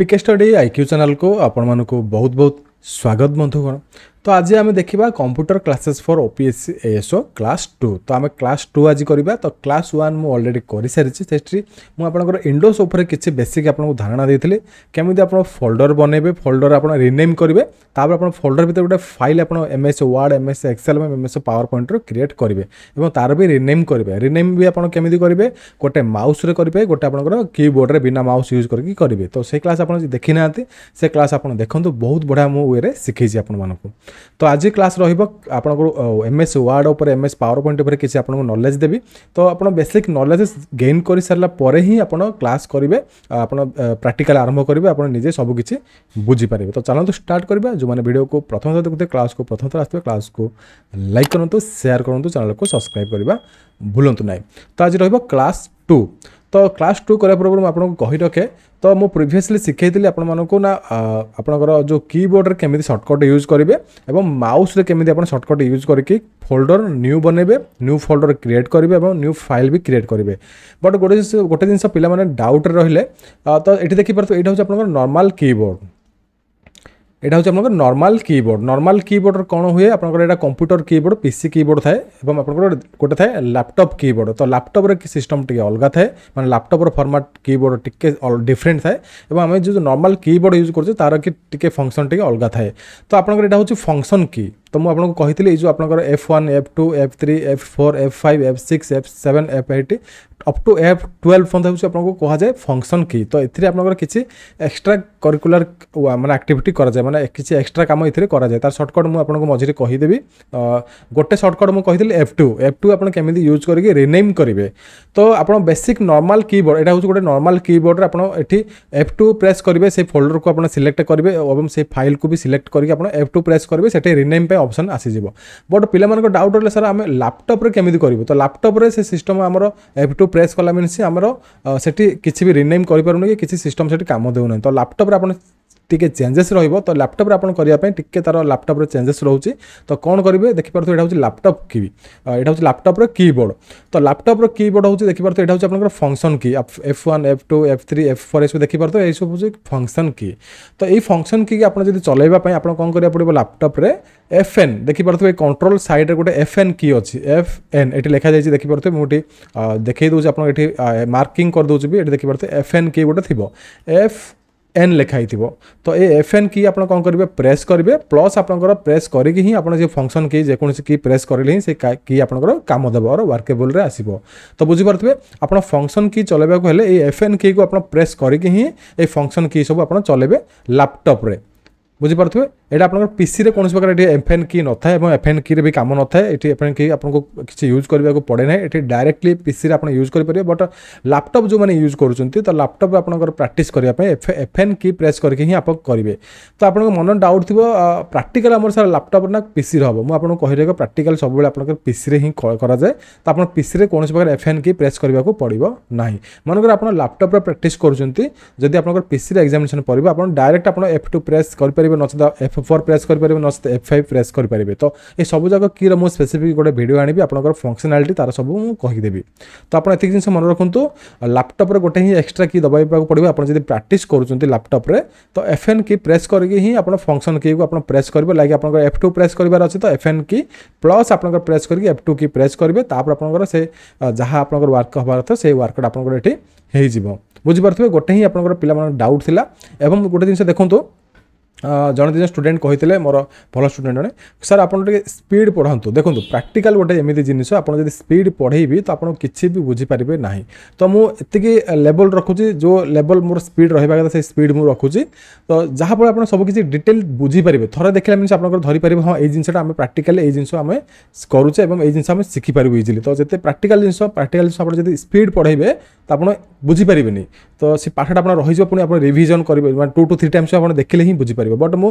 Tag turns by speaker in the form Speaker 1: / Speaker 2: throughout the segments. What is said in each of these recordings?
Speaker 1: PK study IQ ଚ୍ୟାନେଲ୍କୁ ଆପଣମାନଙ୍କୁ ବହୁତ ବହୁତ ସ୍ୱାଗତ ବନ୍ଧୁଗଣ তো আজ আমি দেখা computer classes for OPS ASO class two তো আমি ক্লাস টু আজ করা তো ক্লাস ওয়ান মু অলরেডি করে সারিছি সেটি মু আপনার ইন্ডোস উপরে কিছু বেসিক আপনার ধারণা দিয়ে কেমি আপনার ফোল্ডর বনাইবে ফোল্ডর আপনার রিনেম করবে তাপরে আপনার ফোল্ডর ভিতরে গোটে ফাইল আপনার MS word MS excel MS power পয়েন্টর ক্রিয়েট করবে এবং তার বি রিনেম করবে রিনেম বি আপনার কেমি করবে গোটে মাউসরে করবে গোটে আপনার কিবোর্ডে বিনা মাউস ইউজ করি করবে তো সেই ক্লাস আপনার দেখি না সে ক্লাস আপনার দেখুন বহুত বড়িয়া মু ওয়ে শিখেছি আপনার ତ ଆଜି କ୍ଲାସ୍ ରହିବ ଆପଣଙ୍କୁ ଏମ୍ ଏସ୍ ୱାର୍ଡ଼ ଉପରେ ଏମ୍ ଏସ୍ ପାୱାର ପଏଣ୍ଟ ଉପରେ କିଛି ଆପଣଙ୍କୁ ନଲେଜ୍ ଦେବି ତ ଆପଣ ବେସିକ୍ ନଲେଜ୍ ଗେନ୍ କରିସାରିଲା ପରେ ହିଁ ଆପଣ କ୍ଲାସ୍ କରିବେ ଆପଣ ପ୍ରାକ୍ଟିକାଲ୍ ଆରମ୍ଭ କରିବେ ଆପଣ ନିଜେ ସବୁକିଛି ବୁଝିପାରିବେ ତ ଚାଲନ୍ତୁ ଷ୍ଟାର୍ଟ କରିବା ଯେଉଁମାନେ ଭିଡ଼ିଓକୁ ପ୍ରଥମ ଥର ଦେଖୁଥିବେ କ୍ଲାସ୍କୁ ପ୍ରଥମ ଥର ଆସୁଥିବେ କ୍ଲାସ୍କୁ ଲାଇକ୍ କରନ୍ତୁ ସେୟାର କରନ୍ତୁ ଚ୍ୟାନେଲ୍କୁ ସବସ୍କ୍ରାଇବ୍ କରିବା ଭୁଲନ୍ତୁ ନାହିଁ ତ ଆଜି ରହିବ କ୍ଲାସ୍ ଟୁ ତ କ୍ଲାସ୍ ଟୁ କରିବା ପୂର୍ବରୁ ମୁଁ ଆପଣଙ୍କୁ କହି ରଖେ ତ ମୁଁ ପ୍ରିଭିୟସଲି ଶିଖେଇଥିଲି ଆପଣମାନଙ୍କୁ ନା ଆପଣଙ୍କର ଯେଉଁ କିବୋର୍ଡ଼ରେ କେମିତି ସର୍ଟକଟ୍ ୟୁଜ୍ କରିବେ ଏବଂ ମାଉସ୍ରେ କେମିତି ଆପଣ ସର୍ଟକଟ୍ ୟୁଜ୍ କରିକି ଫୋଲ୍ଡର ନ୍ୟୁ ବନେଇବେ ନ୍ୟୁ ଫୋଲ୍ଡର କ୍ରିଏଟ୍ କରିବେ ଏବଂ ନ୍ୟୁ ଫାଇଲ୍ ବି କ୍ରିଏଟ୍ କରିବେ ବଟ୍ ଗୋଟେ ଗୋଟେ ଜିନିଷ ପିଲାମାନେ ଡାଉଟ୍ରେ ରହିଲେ ତ ଏଠି ଦେଖିପାରୁଥିବେ ଏଇଟା ହେଉଛି ଆପଣଙ୍କର ନର୍ମାଲ୍ କିବୋର୍ଡ଼ এটা হচ্ছে আপনার নর্মাল কিবোর্ড নর্মাল কিবোর্ড কোণ হুয়ে আপনার এটা কম্পুটর কিবোর্ড পিসি কিবোর্ড থাকে এবং আপনার গোটে থাকে ল্যাপটপ কিবোর্ড তো ল্যাপটপর সিস্টম টিকি অলগা থাকে মানে ল্যাপটপর ফর্মাট কিবোর্ড টিকি ডিফরেন্ট থাকে এবং আমি যে নর্মাল কিবোর্ড ইউজ করছি তার কি টিকি ফংশন টিকি অলগা থাকে তো আপনার এটা হচ্ছে ফংশন কি তো মু আপনার কহিলি এই যে আপনার F one F two F three F four F five F six F seven F eight up to F twelve পর্যন্ত হচ্ছে আপনার কুহযায় ফংশন কি তো এতে আপনার কিছু এক্সট্রা କରିକୁଲାର ମାନେ ଆକ୍ଟିଭିଟି କରାଯାଏ ମାନେ କିଛି ଏକ୍ସଟ୍ରା କାମ ଏଥିରେ କରାଯାଏ ତାର ସର୍ଟକଟ୍ ମୁଁ ଆପଣଙ୍କୁ ମଝିରେ କହିଦେବି ଗୋଟେ ସର୍ଟକଟ୍ ମୁଁ କହିଥିଲି ଏଫ୍ ଟୁ ଏଫ୍ ଟୁ ଆପଣ କେମିତି ୟୁଜ୍ କରିକି ରିନେମ୍ କରିବେ ତ ଆପଣ ବେସିକ୍ ନର୍ମାଲ୍ କିବୋର୍ଡ଼ ଏଇଟା ହେଉଛି ଗୋଟେ ନର୍ମାଲ୍ କିବୋର୍ଡ଼ରେ ଆପଣ ଏଠି ଏଫ୍ ଟୁ ପ୍ରେସ୍ କରିବେ ସେ ଫୋଲ୍ଡରକୁ ଆପଣ ସିଲେକ୍ଟ କରିବେ ଏବଂ ସେ ଫାଇଲ୍କୁ ବି ସିଲେକ୍ଟ କରିକି ଆପଣ ଏଫ୍ ଟୁ ପ୍ରେସ୍ କରିବେ ସେଠି ରିନେମ୍ ପାଇଁ অপସନ୍ ଆସିଯିବ ବଟ୍ ପିଲାମାନଙ୍କ ଡାଉଟ୍ ରହିଲେ ସାର୍ ଆମେ ଲାପଟପ୍ରେ କେମିତି କରିବୁ ତ ଲାପଟପ୍ରେ ସେ ସିଷ୍ଟମ୍ ଆମର ଏଫ୍ ଟୁ ପ୍ରେସ୍ କଲା ମିନ୍ସ ଆମର ସେଠି କିଛି ବି ରିନେମ୍ କରିପାରୁନି କି କିଛି ସିଷ୍ଟମ୍ ସେଠି କାମ ଦେଉନାହିଁ ତ ଲାପଟପ୍ରେ ଆପଣ টিকে ଚେଞ୍ଜେସ୍ ରହିବ ତ ଲ୍ୟାପଟପ୍ରେ ଆପଣ କରିବା ପାଇଁ ଟିକେ ତା'ର ଲ୍ୟାପଟପ୍ରେ ଚେଞ୍ଜେସ୍ ରହୁଛି ତ କ'ଣ କରିବେ ଦେଖିପାରୁଥିବେ ଏଇଟା ହେଉଛି ଲ୍ୟାପଟପ୍ କି ଏଇଟା ହେଉଛି ଲ୍ୟାପଟପ୍ର କିବୋର୍ଡ଼ ତ ଲ୍ୟାପଟପ୍ର କିବୋର୍ଡ଼ ହେଉଛି ଦେଖିପାରୁଥିବେ ଏଇଟା ହେଉଛି ଆପଣଙ୍କର function key F one F two F three F four ଏସବୁ ଦେଖିପାରୁଥିବେ ଏଇସବୁ ହେଉଛି ଫଙ୍କସନ୍ କି ତ ଏଇ ଫଙ୍କସନ୍ କି ଆପଣ ଯଦି ଚଲାଇବା ପାଇଁ ଆପଣ କ'ଣ କରିବାକୁ ପଡ଼ିବ ଲ୍ୟାପଟପ୍ରେ ଏଫ୍ ଏନ୍ ଦେଖିପାରୁଥିବେ କଣ୍ଟ୍ରୋଲ୍ ସାଇଡ଼୍ରେ ଗୋଟେ ଏଫ୍ ଏନ୍ କି ଅଛି ଏଫ୍ ଏନ୍ ଏଠି ଲେଖାଯାଇଛି ଦେଖିପାରୁଥିବେ ମୁଁ ଏଠି ଦେଖେଇ ଦେଉଛି ଆପଣଙ୍କୁ ଏଠି ମାର୍କିଂ କରିଦେଉଛି ବି ଏଠି ଦେଖିପାରୁଥିବେ ଏଫ୍ ଏନ୍ କି ଗୋଟେ ଥିବ ଏଫ୍ এন লেখা হইব তো এ এফ এন কি আপনার কম করবে প্রেস করবে প্লস আপনার প্রেস করিকি হি আপনার যে ফংশন কি যেকোন কি প্রেস করলে হি সে কি আপনার কাম দেব আর ওয়ার্কেবলরে আসব তো বুঝিপারে আপনার ফংশন কি চলাইবাক হলে এই এফ এন কি কু আপনার প্রেস করিকি হি এই ফংশন কি সব আপনার চলাইবে ল্যাপটপরে বুঝিপারে এটা আপনার পিসিরে কোণী প্রকার এটি এফএন কি নথায় এবং এফএন কিরে বি কাম নথায় এটি এফএন কি আপনার কিছু ইউজ করা পড়ে না এটি ডাইরেক্টলি পিসিরে আপনার ইউজ করে বট ল্যাপটপ যে ইউজ করছেন তো ল্যাপটপ আপনার প্রাকটিস করা এফএন কি প্রেস করি হি আপনার করবে তো আপনার মন ডাউট থাকবে প্রাকটিকাল আমার স্যার ল্যাপটপ না পিসির হব মু আপনার কহিলে প্রাকটিকাল সবুলে আপনার পিসিরে হি করা যায় তো আপনার পিসিরে কোণী প্রকার এফএন কি প্রেস করা পড়ব না মনে আপনার ল্যাপটপরে প্রাকটিস করছেন যদি আপনার পিসিরে এক্সামিনেসন পড়বে আপনার ডাইরেক্ট আপনার এফ টু প্রেস করে নচেত এফ ফোর প্রেস କରିପାରିବେ ନଚେତ୍ ଏଫ୍ ଫାଇଭ୍ ପ୍ରେସ୍ କରିପାରିବେ ତ ଏସବୁ ଯାକ କିର ମୁଁ ସ୍ପେସିଫିକ୍ ଗୋଟେ ଭିଡ଼ିଓ ଆଣିବି ଆପଣଙ୍କର ଫଙ୍କସନାଲିଟି ତାର ସବୁ ମୁଁ କହିଦେବି ତ ଆପଣ ଏତିକି ଜିନିଷ ମନେ ରଖନ୍ତୁ ଲାପଟପ୍ରେ ଗୋଟେ ହିଁ ଏକ୍ସଟ୍ରା କି ଦବାଇବାକୁ ପଡ଼ିବ ଆପଣ ଯଦି ପ୍ରାକ୍ଟିସ୍ କରୁଛନ୍ତି ଲାପଟପ୍ରେ ତ ଏଫ୍ ଏନ୍ କି ପ୍ରେସ୍ କରିକି ହିଁ ଆପଣ ଫଙ୍କସନ୍ କିକୁ ଆପଣ ପ୍ରେସ୍ କରିବେ ଲାଗି ଆପଣଙ୍କର ଏଫ୍ ଟୁ ପ୍ରେସ୍ କରିବାର ଅଛି ତ ଏଫ୍ ଏନ୍ କି ପ୍ଲସ୍ ଆପଣଙ୍କର ପ୍ରେସ୍ କରିକି ଏଫ୍ ଟୁ କି ପ୍ରେସ୍ କରିବେ ତାପରେ ଆପଣଙ୍କର ସେ ଯାହା ଆପଣଙ୍କର ୱାର୍କ ହେବାର ଥିବ ସେଇ ୱାର୍କଟା ଆପଣଙ୍କର ଏଠି ହେଇଯିବ ବୁଝିପାରୁଥିବେ ଗୋଟେ ହିଁ ଆପଣଙ୍କର ପିଲାମାନଙ୍କର ଡାଉଟ୍ ଥିଲା ଏବଂ ଗୋଟେ ଜିନିଷ ଦେଖନ୍ତୁ ଜଣେ ଦୁଇ ଜଣ ଷ୍ଟୁଡେଣ୍ଟ କହିଥିଲେ ମୋର ଭଲ ଷ୍ଟୁଡେଣ୍ଟ ଜଣେ ସାର୍ ଆପଣ ଟିକେ ସ୍ପିଡ଼ ପଢ଼ାନ୍ତୁ ଦେଖନ୍ତୁ ପ୍ରାକ୍ଟିକାଲ ଗୋଟେ ଏମିତି ଜିନିଷ ଆପଣ ଯଦି ସ୍ପିଡ଼ ପଢ଼େଇବି ତ ଆପଣ କିଛି ବି ବୁଝିପାରିବେ ନାହିଁ ତ ମୁଁ ଏତିକି ଲେବଲ୍ ରଖୁଛି ଯେଉଁ ଲେବଲ୍ ମୋର ସ୍ପିଡ଼ ରହିବା କଥା ସେଇ ସ୍ପିଡ଼ ମୁଁ ରଖୁଛି ତ ଯାହାଫଳରେ ଆପଣ ସବୁ କିଛି ଡିଟେଲ୍ ବୁଝିପାରିବେ ଥରେ ଦେଖିଲା ଜିନିଷ ଆପଣଙ୍କର ଧରିପାରିବେ ହଁ ଏଇ ଜିନିଷଟା ଆମେ ପ୍ରାକ୍ଟିକାଲି ଏଇ ଜିନିଷ ଆମେ କରୁଛେ ଏବଂ ଏଇ ଜିନିଷ ଆମେ ଶିଖିପାରିବୁ ଇଜିଲି ତ ଯେତେ ପ୍ରାକ୍ଟିକାଲ ଜିନିଷ ପ୍ରାକ୍ଟିକାଲ ଜିନିଷ ଆପଣ ଯଦି ସ୍ପିଡ଼ ପଢ଼େଇବେ ତ ଆପଣ ବୁଝିପାରିବେନି ତ ସେ ପାଠଟା ଆପଣ ରହିଯିବ ପୁଣି ଆପଣ ରିଭିଜନ୍ କରିବେ ମାନେ ଟୁ ଟୁ ଥ୍ରୀ ଟାଇମ୍ସ ଆପଣ ଦେଖିଲେ ହିଁ ବୁଝିପାରିବେ କରିପାରିବ ବଟ୍ ମୁଁ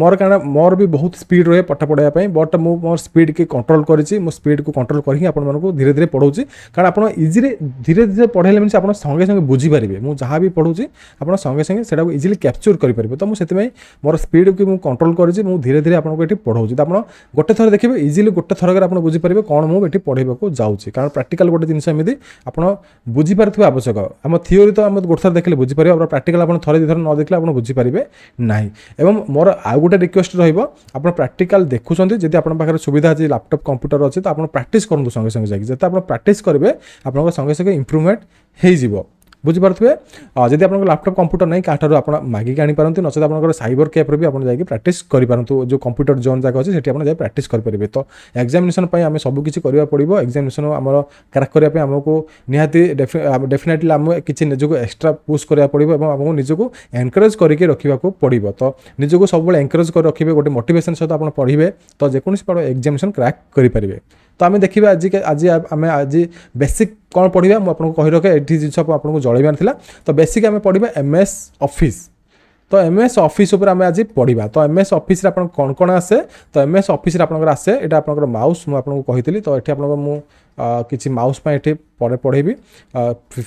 Speaker 1: ମୋର କାରଣ ମୋର ବି ବହୁତ ସ୍ପିଡ଼ ରୁହେ ପାଠ ପଢ଼ାଇବା ପାଇଁ ବଟ୍ ମୁଁ ମୋର ସ୍ପିଡ଼କି କଣ୍ଟ୍ରୋଲ କରିଛି ମୋ ସ୍ପିଡ଼କୁ କଣ୍ଟ୍ରୋଲ୍ କରିକି ଆପଣମାନଙ୍କୁ ଧୀରେ ଧୀରେ ପଢ଼ାଉଛି କାରଣ ଆପଣ ଇଜିରେ ଧୀରେ ଧୀରେ ପଢ଼ାଇଲେ ମିନ୍ସ ଆପଣ ସଙ୍ଗେ ସଙ୍ଗେ ବୁଝିପାରିବେ ମୁଁ ଯାହା ବି ପଢ଼ାଉଛି ଆପଣ ସଙ୍ଗେ ସଙ୍ଗେ ସେଇଟାକୁ ଇଜିଲି କ୍ୟାପଚର୍ କରିପାରିବେ ତ ମୁଁ ସେଥିପାଇଁ ମୋର ସ୍ପିଡ଼କୁ ମୁଁ କଣ୍ଟ୍ରୋଲ କରିଛି ମୁଁ ଧୀରେ ଧୀରେ ଆପଣଙ୍କୁ ଏଠି ପଢ଼ାଉଛି ତ ଆପଣ ଗୋଟେ ଥର ଦେଖିବେ ଇଜିଲି ଗୋଟେ ଥରକରେ ଆପଣ ବୁଝିପାରିବେ କ'ଣ ମୁଁ ଏଠି ପଢ଼ାଇବାକୁ ଯାଉଛି କାରଣ ପ୍ରାକ୍ଟିକାଲ୍ ଗୋଟେ ଜିନିଷ ଏମିତି ଆପଣ ବୁଝିପାରୁଥିବା ଆବଶ୍ୟକ ଆମ ଥିଓରି ତ ଆମେ ଗୋଟେ ଥର ଦେଖିଲେ ବୁଝିପାରିବେ ଆପଣ ପ୍ରାକ୍ଟିକାଲ୍ ଆପଣ ଥରେ ଦୁଇ ଥର ନ ଦେଖିଲେ ଆପଣ ବୁଝିପାରିବେ ନାହିଁ ଏବଂ ମୋର ଆଉ ଗୋଟେ ରିକ୍ୱେଷ୍ଟ ରହିବ ଆପଣ ପ୍ରାକ୍ଟିକାଲ ଦେଖୁଛନ୍ତି ଯଦି ଆପଣଙ୍କ ପାଖରେ ସୁବିଧା ଅଛି ଲାପଟପ୍ କମ୍ପ୍ୟୁଟର ଅଛି ତ ଆପଣ ପ୍ରାକ୍ଟିସ୍ କରନ୍ତୁ ସଙ୍ଗେ ସଙ୍ଗେ ଯାଇକି ଯେତେ ଆପଣ ପ୍ରାକ୍ଟିସ୍ କରିବେ ଆପଣଙ୍କ ସଙ୍ଗେ ସଙ୍ଗେ ଇମ୍ପ୍ରୁଭମେଣ୍ଟ ହେଇଯିବ ବୁଝିପାରୁଥିବେ ଯଦି ଆପଣଙ୍କ ଲାପଟପ୍ କମ୍ପ୍ୟୁଟର ନାହିଁ କାହାଠାରୁ ଆପଣ ମାଗିକି ଆଣିପାରନ୍ତି ନଚେତ ଆପଣଙ୍କର ସାଇବର କ୍ୟାଫ୍ରେ ବି ଆପଣ ଯାଇକି ପ୍ରାକ୍ଟିସ୍ କରିପାରନ୍ତୁ ଯେଉଁ କମ୍ପ୍ୟୁଟର ଜୋନ୍ ଯାକ ଅଛି ସେଠି ଆପଣ ଯାଇ ପ୍ରାକ୍ଟିସ୍ କରିପାରିବେ ତ ଏକ୍ଜାମିନେସନ୍ ପାଇଁ ଆମେ ସବୁକିଛି କିଛି କରିବାକୁ ପଡ଼ିବ ଏକ୍ଜାମିନେସନ୍ ଆମର କ୍ରାକ୍ କରିବା ପାଇଁ ଆମକୁ ନିହାତି ଡେଫିନେଟଲି ଆମେ କିଛି ନିଜକୁ ଏକ୍ସଟ୍ରା ପୁସ୍ କରିବାକୁ ପଡ଼ିବ ଏବଂ ଆମକୁ ନିଜକୁ ଏନକରେଜ୍ କରିକି ରଖିବାକୁ ପଡ଼ିବ ତ ନିଜକୁ ସବୁବେଳେ ଏନକରେଜ୍ କରି ରଖିବେ ଗୋଟେ ମୋଟିଭେସନ୍ ସହିତ ଆପଣ ପଢ଼ିବେ ତ ଯେକୌଣସି ଆପଣ ଏକ୍ଜାମିନେସନ୍ କ୍ରାକ୍ କରିପାରିବେ ତ ଆମେ ଦେଖିବା ଆଜି ଆଜି ଆମେ ଆଜି ବେସିକ୍ କ'ଣ ପଢ଼ିବା ମୁଁ ଆପଣଙ୍କୁ କହି ରଖେ ଏଠି ଜିନିଷ ଆପଣଙ୍କୁ ଜଣାଇବାର ଥିଲା ତ ବେସିକ୍ ଆମେ ପଢ଼ିବା ଏମ୍ ଏସ୍ ଅଫିସ୍ ତ ଏମ୍ ଏସ୍ ଅଫିସ୍ ଉପରେ ଆମେ ଆଜି ପଢ଼ିବା ତ ଏମ୍ ଏସ୍ ଅଫିସ୍ରେ ଆପଣଙ୍କ କ'ଣ କ'ଣ ଆସେ ତ ଏମ୍ ଏସ୍ ଅଫିସ୍ରେ ଆପଣଙ୍କର ଆସେ ଏଇଟା ଆପଣଙ୍କର ମାଉସ୍ ମୁଁ ଆପଣଙ୍କୁ କହିଥିଲି ତ ଏଠି ଆପଣଙ୍କ ମୁଁ କିଛି ମାଉସ୍ ପାଇଁ ଏଠି ପରେ ପଢ଼େଇବି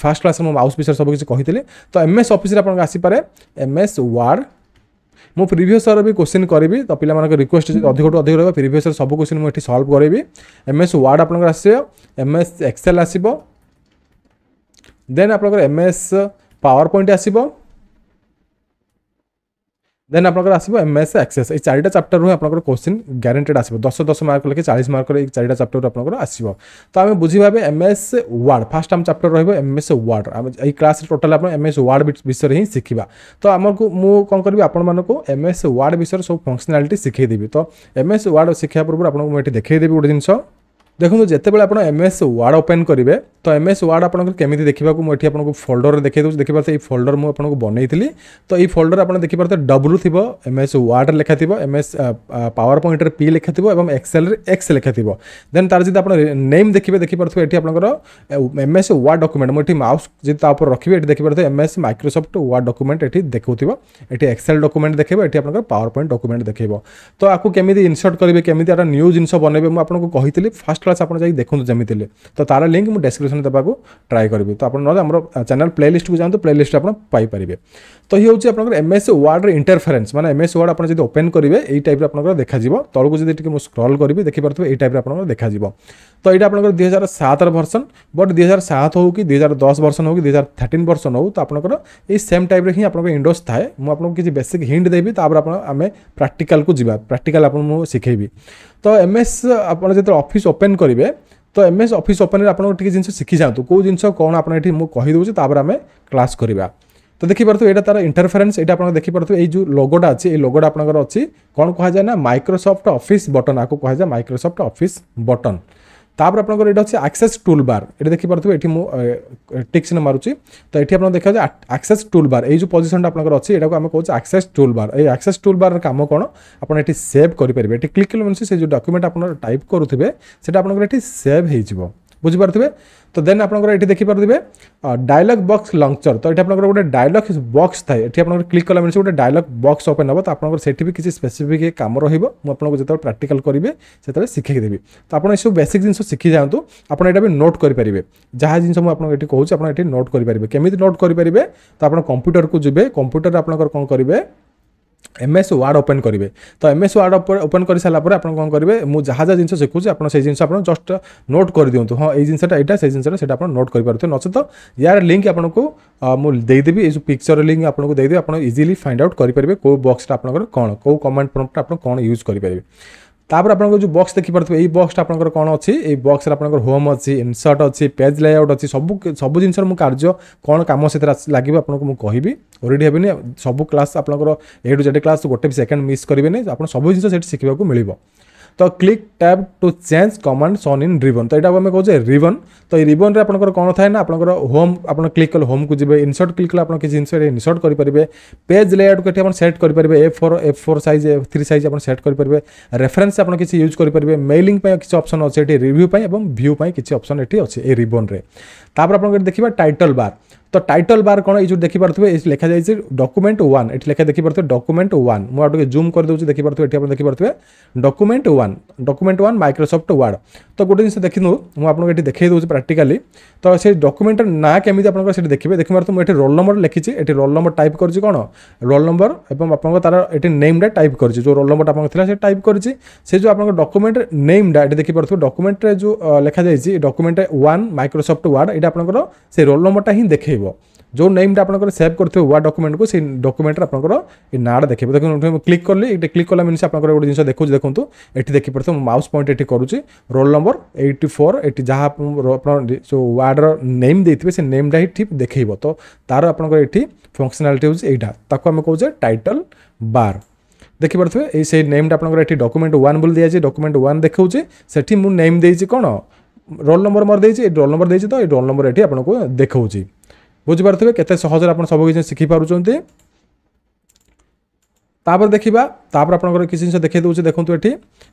Speaker 1: ଫାର୍ଷ୍ଟ କ୍ଲାସ୍ରେ ମୁଁ ମାଉସ୍ ବିଷୟରେ ସବୁ କିଛି କହିଥିଲି ତ ଏମ୍ ଏସ୍ ଅଫିସ୍ରେ ଆପଣଙ୍କୁ ଆସିପାରେ ଏମ୍ ଏସ୍ ୱାର୍ଡ଼ ମୁଁ ପ୍ରିଭିୟସ୍ ଇୟର୍ ବି କୋଶ୍ଚିନ୍ କରିବି ତ ପିଲାମାନଙ୍କ ରିକ୍ୱେଷ୍ଟ ଯଦି ଅଧିକଠୁ ଅଧିକ ରହିବ ପ୍ରିଭିୟସ୍ ଇୟର୍ ସବୁ କୋଶ୍ଚିନ୍ ମୁଁ ଏଠି ସଲ୍ଭ କରିବି ଏମ୍ଏସ୍ ୱାର୍ଡ଼ ଆପଣଙ୍କର ଆସିବ ଏମ୍ଏସ୍ ଏକ୍ସେଲ୍ ଆସିବ ଦେନ୍ ଆପଣଙ୍କର ଏମ୍ଏସ୍ ପାୱାର ପଏଣ୍ଟ ଆସିବ দেন আপোনক আসিবে এমএস অ্যাক্সেস এই চাৰিটা চ্যাপ্টার ৰে আপোনক কোয়েশ্চেন গ্যারান্টিড আসিবে 10.10 মার্কৰ লকে 40 মার্কৰ এই চাৰিটা চ্যাপ্টার আপোনক আসিবে তা আমি বুজিবাবে MS word first term chapter ৰহিব এমএস ওয়ার্ড আমি এই ক্লাছ টটেল আপোন এমএস ওয়ার্ড বিট বিষয়ৰেই শিকিবা তো আমাৰক মু কোন কৰিব আপোন মানক এমএস ওয়ার্ড বিষয়ৰ সব ফাংশনালাটি শিকাই দিবি তো এমএস ওয়ার্ড শিক্ষাৰ পূৰ্বে আপোনক মই এতি দেখাই দিবি ওৰ দিনছ ଦେଖନ୍ତୁ ଯେତେବେଳେ ଆପଣ ଏମ୍ ଏସ୍ ୱାର୍ଡ଼ ଓପେନ୍ କରିବେ ତ ଏମ୍ ଏସ୍ ୱାର୍ଡ଼ ଆପଣଙ୍କର କେମିତି ଦେଖିବାକୁ ମୁଁ ଏଠି ଆପଣଙ୍କୁ ଫୋଲ୍ଡରରେ ଦେଖାଇ ଦେଉଛି ଦେଖିପାରୁଥିବେ ଏଇ ଫୋଲ୍ଡର ମୁଁ ଆପଣଙ୍କୁ ବନେଇଥିଲି ତ ଏଇ ଫୋଲ୍ଡର ଆପଣ ଦେଖିପାରୁଥିବେ ଡବ୍ଲୁ ଥିବ ଏମ୍ ଏସ୍ ୱାର୍ଡ଼ ଲେଖାଥିବ ଏମ୍ ଏସ୍ ପାୱାର ପଏଣ୍ଟରେ ପି ଲେଖାଥିବ ଏବଂ ଏକ୍ସେଲରେ ଏକ୍ସ ଲେଖାଥିବ ଦେନ୍ ତାର ଯଦି ଆପଣ ନେମ୍ ଦେଖିବେ ଦେଖିପାରୁଥିବେ ଏଠି ଆପଣଙ୍କର ଏମ୍ ଏସ୍ ୱାର୍ଡ଼ ଡକୁମେଣ୍ଟ ମୁଁ ଏଠି ମାଉସ୍ ଯଦି ତା ଉପରେ ରଖିବେ ଏଠି ଦେଖିପାରୁଥିବେ M S Microsoft Word document ଏଠି ଦେଖାଉଥିବ ଏଠି ଏକ୍ସେଲ ଡକୁମେଣ୍ଟ ଦେଖାଇବ ଏଠି ଆପଣଙ୍କର ପାୱାର ପଏଣ୍ଟ ଡକୁମେଣ୍ଟ ଦେଖାଇବ ତ ଆକୁ କେମିତି ଇନସର୍ଟ କରିବେ କେମିତି ଏଇଟା ନ୍ୟୁ ଜିନିଷ ବନେଇବେ ମୁଁ ଆପଣଙ୍କୁ କହିଥିଲି ଫାଷ୍ଟ କ୍ଲାସ୍ ଆପଣ ଯାଇକି ଦେଖନ୍ତୁ ଯେମିତି ହେଲେ ତ ତା'ର ଲିଙ୍କ୍ ମୁଁ ଡେସ୍କ୍ରିପସନ୍ ଦେବାକୁ ଟ୍ରାଏ କରିବି ତ ଆପଣ ନହେଲେ ଆମର ଚ୍ୟାନେଲ୍ ପ୍ଲେଲିଷ୍ଟକୁ ଯାଆନ୍ତୁ ପ୍ଲେଲିଷ୍ଟ ଆପଣ ପାଇପାରିବେ ତ ଇଏ ହେଉଛି ଆପଣଙ୍କର ଏମ୍ ଏସ୍ ୱାର୍ଡ଼ର ଇଣ୍ଟରଫରେନ୍ସ ମାନେ ଏମ୍ ଏସ୍ ୱାର୍ଡ଼ ଆପଣ ଯଦି ଓପେନ୍ କରିବେ ଏଇ ଟାଇପ୍ର ଆପଣଙ୍କର ଦେଖାଯିବ ତଳକୁ ଯଦି ଟିକେ ମୁଁ ସ୍କ୍ରଲ୍ କରିବି ଦେଖିପାରୁଥିବେ ଏଇ ଟାଇପ୍ର ଆପଣଙ୍କର ଦେଖାଯିବ ତ ଏଇଟା ଆପଣଙ୍କର ଦୁଇ ହଜାର ସାତର ଭର୍ସନ୍ ବଟ୍ ଦୁଇ ହଜାର ସାତ ହେଉ କି ଦୁଇ ହଜାର ଦଶ ଭର୍ସନ୍ ହେଉ କି ଦୁଇ ହଜାର ଥାର୍ଟିନ୍ ଭର୍ସନ୍ ହେଉ ତ ଆପଣଙ୍କର ଏଇ ସେମ୍ ଟାଇପ୍ରେ ହିଁ ଆପଣଙ୍କ ଇଣ୍ଡୋସ୍ ଥାଏ ମୁଁ ଆପଣଙ୍କୁ କିଛି ବେସିକ୍ ହିଣ୍ଟ ଦେବି ତାପରେ ଆପଣ ଆମେ ପ୍ରାକ୍ଟିକାଲକୁ ଯିବା ପ୍ରାକ୍ଟିକାଲ ଆପଣଙ୍କୁ ମୁଁ ଶିଖେଇବି ତ ଏମ୍ ଏସ୍ ଆପଣ ଯେତେବେଳେ ଅଫିସ୍ ଓପେନ୍ କରିବେ ତ ଏମ୍ ଏସ୍ ଅଫିସ୍ ଓପେନ୍ରେ ଆପଣଙ୍କୁ ଟିକେ ଜିନିଷ ଶିଖି ଯାଆନ୍ତୁ କେଉଁ ଜିନିଷ କ'ଣ ଆପଣ ଏଠି ମୁଁ କହିଦେଉଛି ତାପରେ ଆମେ କ୍ଲାସ୍ କରିବା ତ ଦେଖିପାରୁଥିବେ ଏଇଟା ତାର ଇଣ୍ଟରଫରେନ୍ସ ଏଇଟା ଆପଣ ଦେଖିପାରୁଥିବେ ଏଇ ଯେଉଁ ଲୋଗୋଟା ଅଛି ଏଇ ଲୋଗୋଟା ଆପଣଙ୍କର ଅଛି କ'ଣ କୁହାଯାଏ ନା ମାଇକ୍ରୋସଫ୍ଟ ଅଫିସ୍ ବଟନ୍ ଆକୁ କୁହାଯାଏ ମାଇକ୍ରୋସଫ୍ଟ ଅଫିସ୍ ବଟନ୍ তাপরে আপনার এটা হচ্ছে আক্সেস টুল বার এটা দেখি দেখিপারে এটি টিক চিহ্ন মারুচি তো এটি আপনার দেখা যায় আক্সেস টুল বার এই যে পজিশনটা আপনার অছি এটা আমি কোচ আক্সেস টুল বার এই আক্সেস টুল বার কাম কোণ আপনার এটি সেভ করে এটি ক্লিক কলে মানে সেই যে ডকুমেন্ট আপনার টাইপ করুবে সেটা আপনার এটি সেভ হয়ে যাব বুঝিপারে তো দেন আপনার এটি দেখিপারে ডায়লগ বক্স লঞ্চর তো এটি আপনার গোটে ডায়লগ বক্স থাকে এটি আপনার ক্লিক কলা মিনিট গোটে ডায়লগ বক্স ওপেন হব তো আপনার সেটি বি কিছু স্পেসিফিক কাম রহব মু আপনার যেত প্রাকটিকাল করবে সেতবে শিখাই দেবি তো আপনার এইসব বেসিক জিনিস শিখি যাতে আপনার এটা বি নোট করে যা জিনিস মু আপনার এটি কুচি আপনার এটি নোট করে কেমি নোট করে তো আপনার কম্পুটর কু যাবে কম্পুটর আপনার কম করবে এমএস ওয়ার্ড ওপেন করবে তো এমএস ওয়ার্ড ওপেন করে সারা পরে আপনার কম করবে মু যা যা জিনিস শিখুছি আপনার সেই জিনিস আপনার জস্ট নোট করে দিও হ্যাঁ এই জিনিসটা এইটা সেই জিনিসটা সেটা আপনার নোট করে পারুথে নচেত ইয়ার লিঙ্ক আপনার মু দেইদেবি এই পিকচর লিঙ্ক আপনার দেইদেবি আপনার ইজিলি ফাইন্ড আউট করে পারবে কেউ বক্সটা আপনার কোণ কেউ কমেন্ট প্রম্পটা আপনার কোণ ইউজ করে পারবে ତାପରେ ଆପଣଙ୍କର ଯେଉଁ ବକ୍ସ ଦେଖିପାରୁଥିବେ ଏଇ ବକ୍ସଟା ଆପଣଙ୍କର କ'ଣ ଅଛି ଏଇ ବକ୍ସରେ ଆପଣଙ୍କର ହୋମ୍ ଅଛି ଇନସର୍ଟ ଅଛି ପେଜ୍ ଲେଆଉଟ୍ ଅଛି ସବୁ ସବୁ ଜିନିଷର ମୁଁ କାର୍ଯ୍ୟ କ'ଣ କାମ ସେଥିରେ ଲାଗିବ ଆପଣଙ୍କୁ ମୁଁ କହିବି ଓରେଡ଼ି ହେବେନି ସବୁ କ୍ଲାସ୍ ଆପଣଙ୍କର ଏ ଟୁ ଜେଡ଼୍ କ୍ଲାସ୍ ଗୋଟେ ବି ସେକେଣ୍ଡ ମିସ୍ କରିବେନି ଆପଣ ସବୁ ଜିନିଷ ସେଠି ଶିଖିବାକୁ ମିଳିବ ତ click tab to change commands in ribbon ତ ଏଇଟାକୁ ଆମେ କହୁଛେ ରିବନ୍ ତ ଏଇ ରିବନ୍ରେ ଆପଣଙ୍କର କ'ଣ ଥାଏ ନା ଆପଣଙ୍କର ହୋମ୍ ଆପଣ କ୍ଲିକ୍ କଲେ ହୋମ୍କୁ ଯିବେ ଇନସର୍ଟ କ୍ଲିକ୍ କଲେ ଆପଣ କିଛି ଜିନିଷ ଇନସର୍ଟ କରିପାରିବେ ପେଜ୍ ଲେଆଉଟ୍କୁ ଏଠି ଆପଣ ସେଟ୍ କରିପାରିବେ A four A four size A three size ଆପଣ ସେଟ୍ କରିପାରିବେ ରେଫରେନ୍ସ ଆପଣ କିଛି ୟୁଜ୍ କରିପାରିବେ ମେଲିଂ ପାଇଁ କିଛି ଅପସନ୍ ଅଛି ଏଠି ରିଭ୍ୟୁ ପାଇଁ ଏବଂ ଭ୍ୟୁ ପାଇଁ କିଛି ଅପସନ୍ ଏଠି ଅଛି ଏ ରିବନ୍ରେ ତାପରେ ଆପଣଙ୍କର ଦେଖିବା ଟାଇଟଲ୍ ବାର୍ তো টাইটল বার কোণ এই যে দেখিপারে এই লেখা যাই ডকুমেন্ট ওয়ান এটি লেখা দেখিপারে ডকুমেন্ট ওয়ান মু টিকে জুম করেদেছি দেখিপারে এটি আপনার দেখিপারে document one document one Microsoft Word তো গোটে জিনিস দেখি নু আপনার এটি দেখাই দেছি প্রাকটিকালি তো সেই ডকুমেন্টর না কেমি আপনার সেটি দেখবে দেখিপারে মু এটি রোল নম্বর লিখিছি এটি রোল নম্বর টাইপ করছি কোণ রোল নম্বর এবং আপনার তার এটি নেমটা টাইপ করছি যে রোল নম্বরটা আপনার লা সে টাইপ করছি সে যে আপনার ডকুমেন্ট নেমটা এটি দেখিপারে ডকুমেন্টরে যে লেখা যাই ডকুমেন্ট ওয়ান মাইক্রোসফট ওয়ার্ড এটা আপনার সেই রোল নম্বরটা হি দেখেইব ଦେଖେଇବ ଯେଉଁ ନେମ୍ଟା ଆପଣଙ୍କର ସେଭ୍ କରିଥିବେ ୱାର୍ଡ଼ ଡକୁମେଣ୍ଟକୁ ସେଇ ଡକୁମେଣ୍ଟରେ ଆପଣଙ୍କର ଏ ନାଁଟା ଦେଖେଇବ ଦେଖନ୍ତୁ ମୁଁ କ୍ଲିକ୍ କଲି ଏଇଠି କ୍ଲିକ୍ କଲା ମିନ୍ସ ଆପଣଙ୍କର ଗୋଟେ ଜିନିଷ ଦେଖାଉଛି ଦେଖନ୍ତୁ ଏଠି ଦେଖିପାରୁଥିବେ ମୁଁ ମାଉସ୍ ପଏଣ୍ଟ ଏଠି କରୁଛି ରୋଲ୍ ନମ୍ବର ଏଇଟି ଫୋର୍ ଏଠି ଯାହା ଆପଣ ଯେଉଁ ୱାର୍ଡ଼ର ନେମ୍ ଦେଇଥିବେ ସେ ନେମ୍ଟା ହିଁ ଠିକ୍ ଦେଖେଇବ ତ ତା'ର ଆପଣଙ୍କର ଏଠି ଫଙ୍କସନାଲିଟି ହେଉଛି ଏଇଟା ତାକୁ ଆମେ କହୁଛେ ଟାଇଟଲ୍ ବାର୍ ଦେଖିପାରୁଥିବେ ଏଇ ସେଇ ନେମ୍ଟା ଆପଣଙ୍କର ଏଠି ଡକୁମେଣ୍ଟ ୱାନ୍ ବୋଲି ଦିଆଯାଇଛି ଡକୁମେଣ୍ଟ ୱାନ୍ ଦେଖାଉଛି ସେଠି ମୁଁ ନେମ୍ ଦେଇଛି କ'ଣ ରୋଲ୍ ନମ୍ବର ମୋର ଦେଇଛି ଏଇ ରୋଲ୍ ନମ୍ବର ଦେଇଛି ତ ଏଇ ରୋଲ୍ ନମ୍ବର ଏଠି ଆପଣଙ୍କୁ ଦେଖାଉଛି বুঝিপারুথে কেতে সহজে আপনার সব কিছু শিখিপারুচ্ছেন তাপরে দেখা তাপরে আপনার কিছু জিনিস দেখে দেছি দেখুন এটি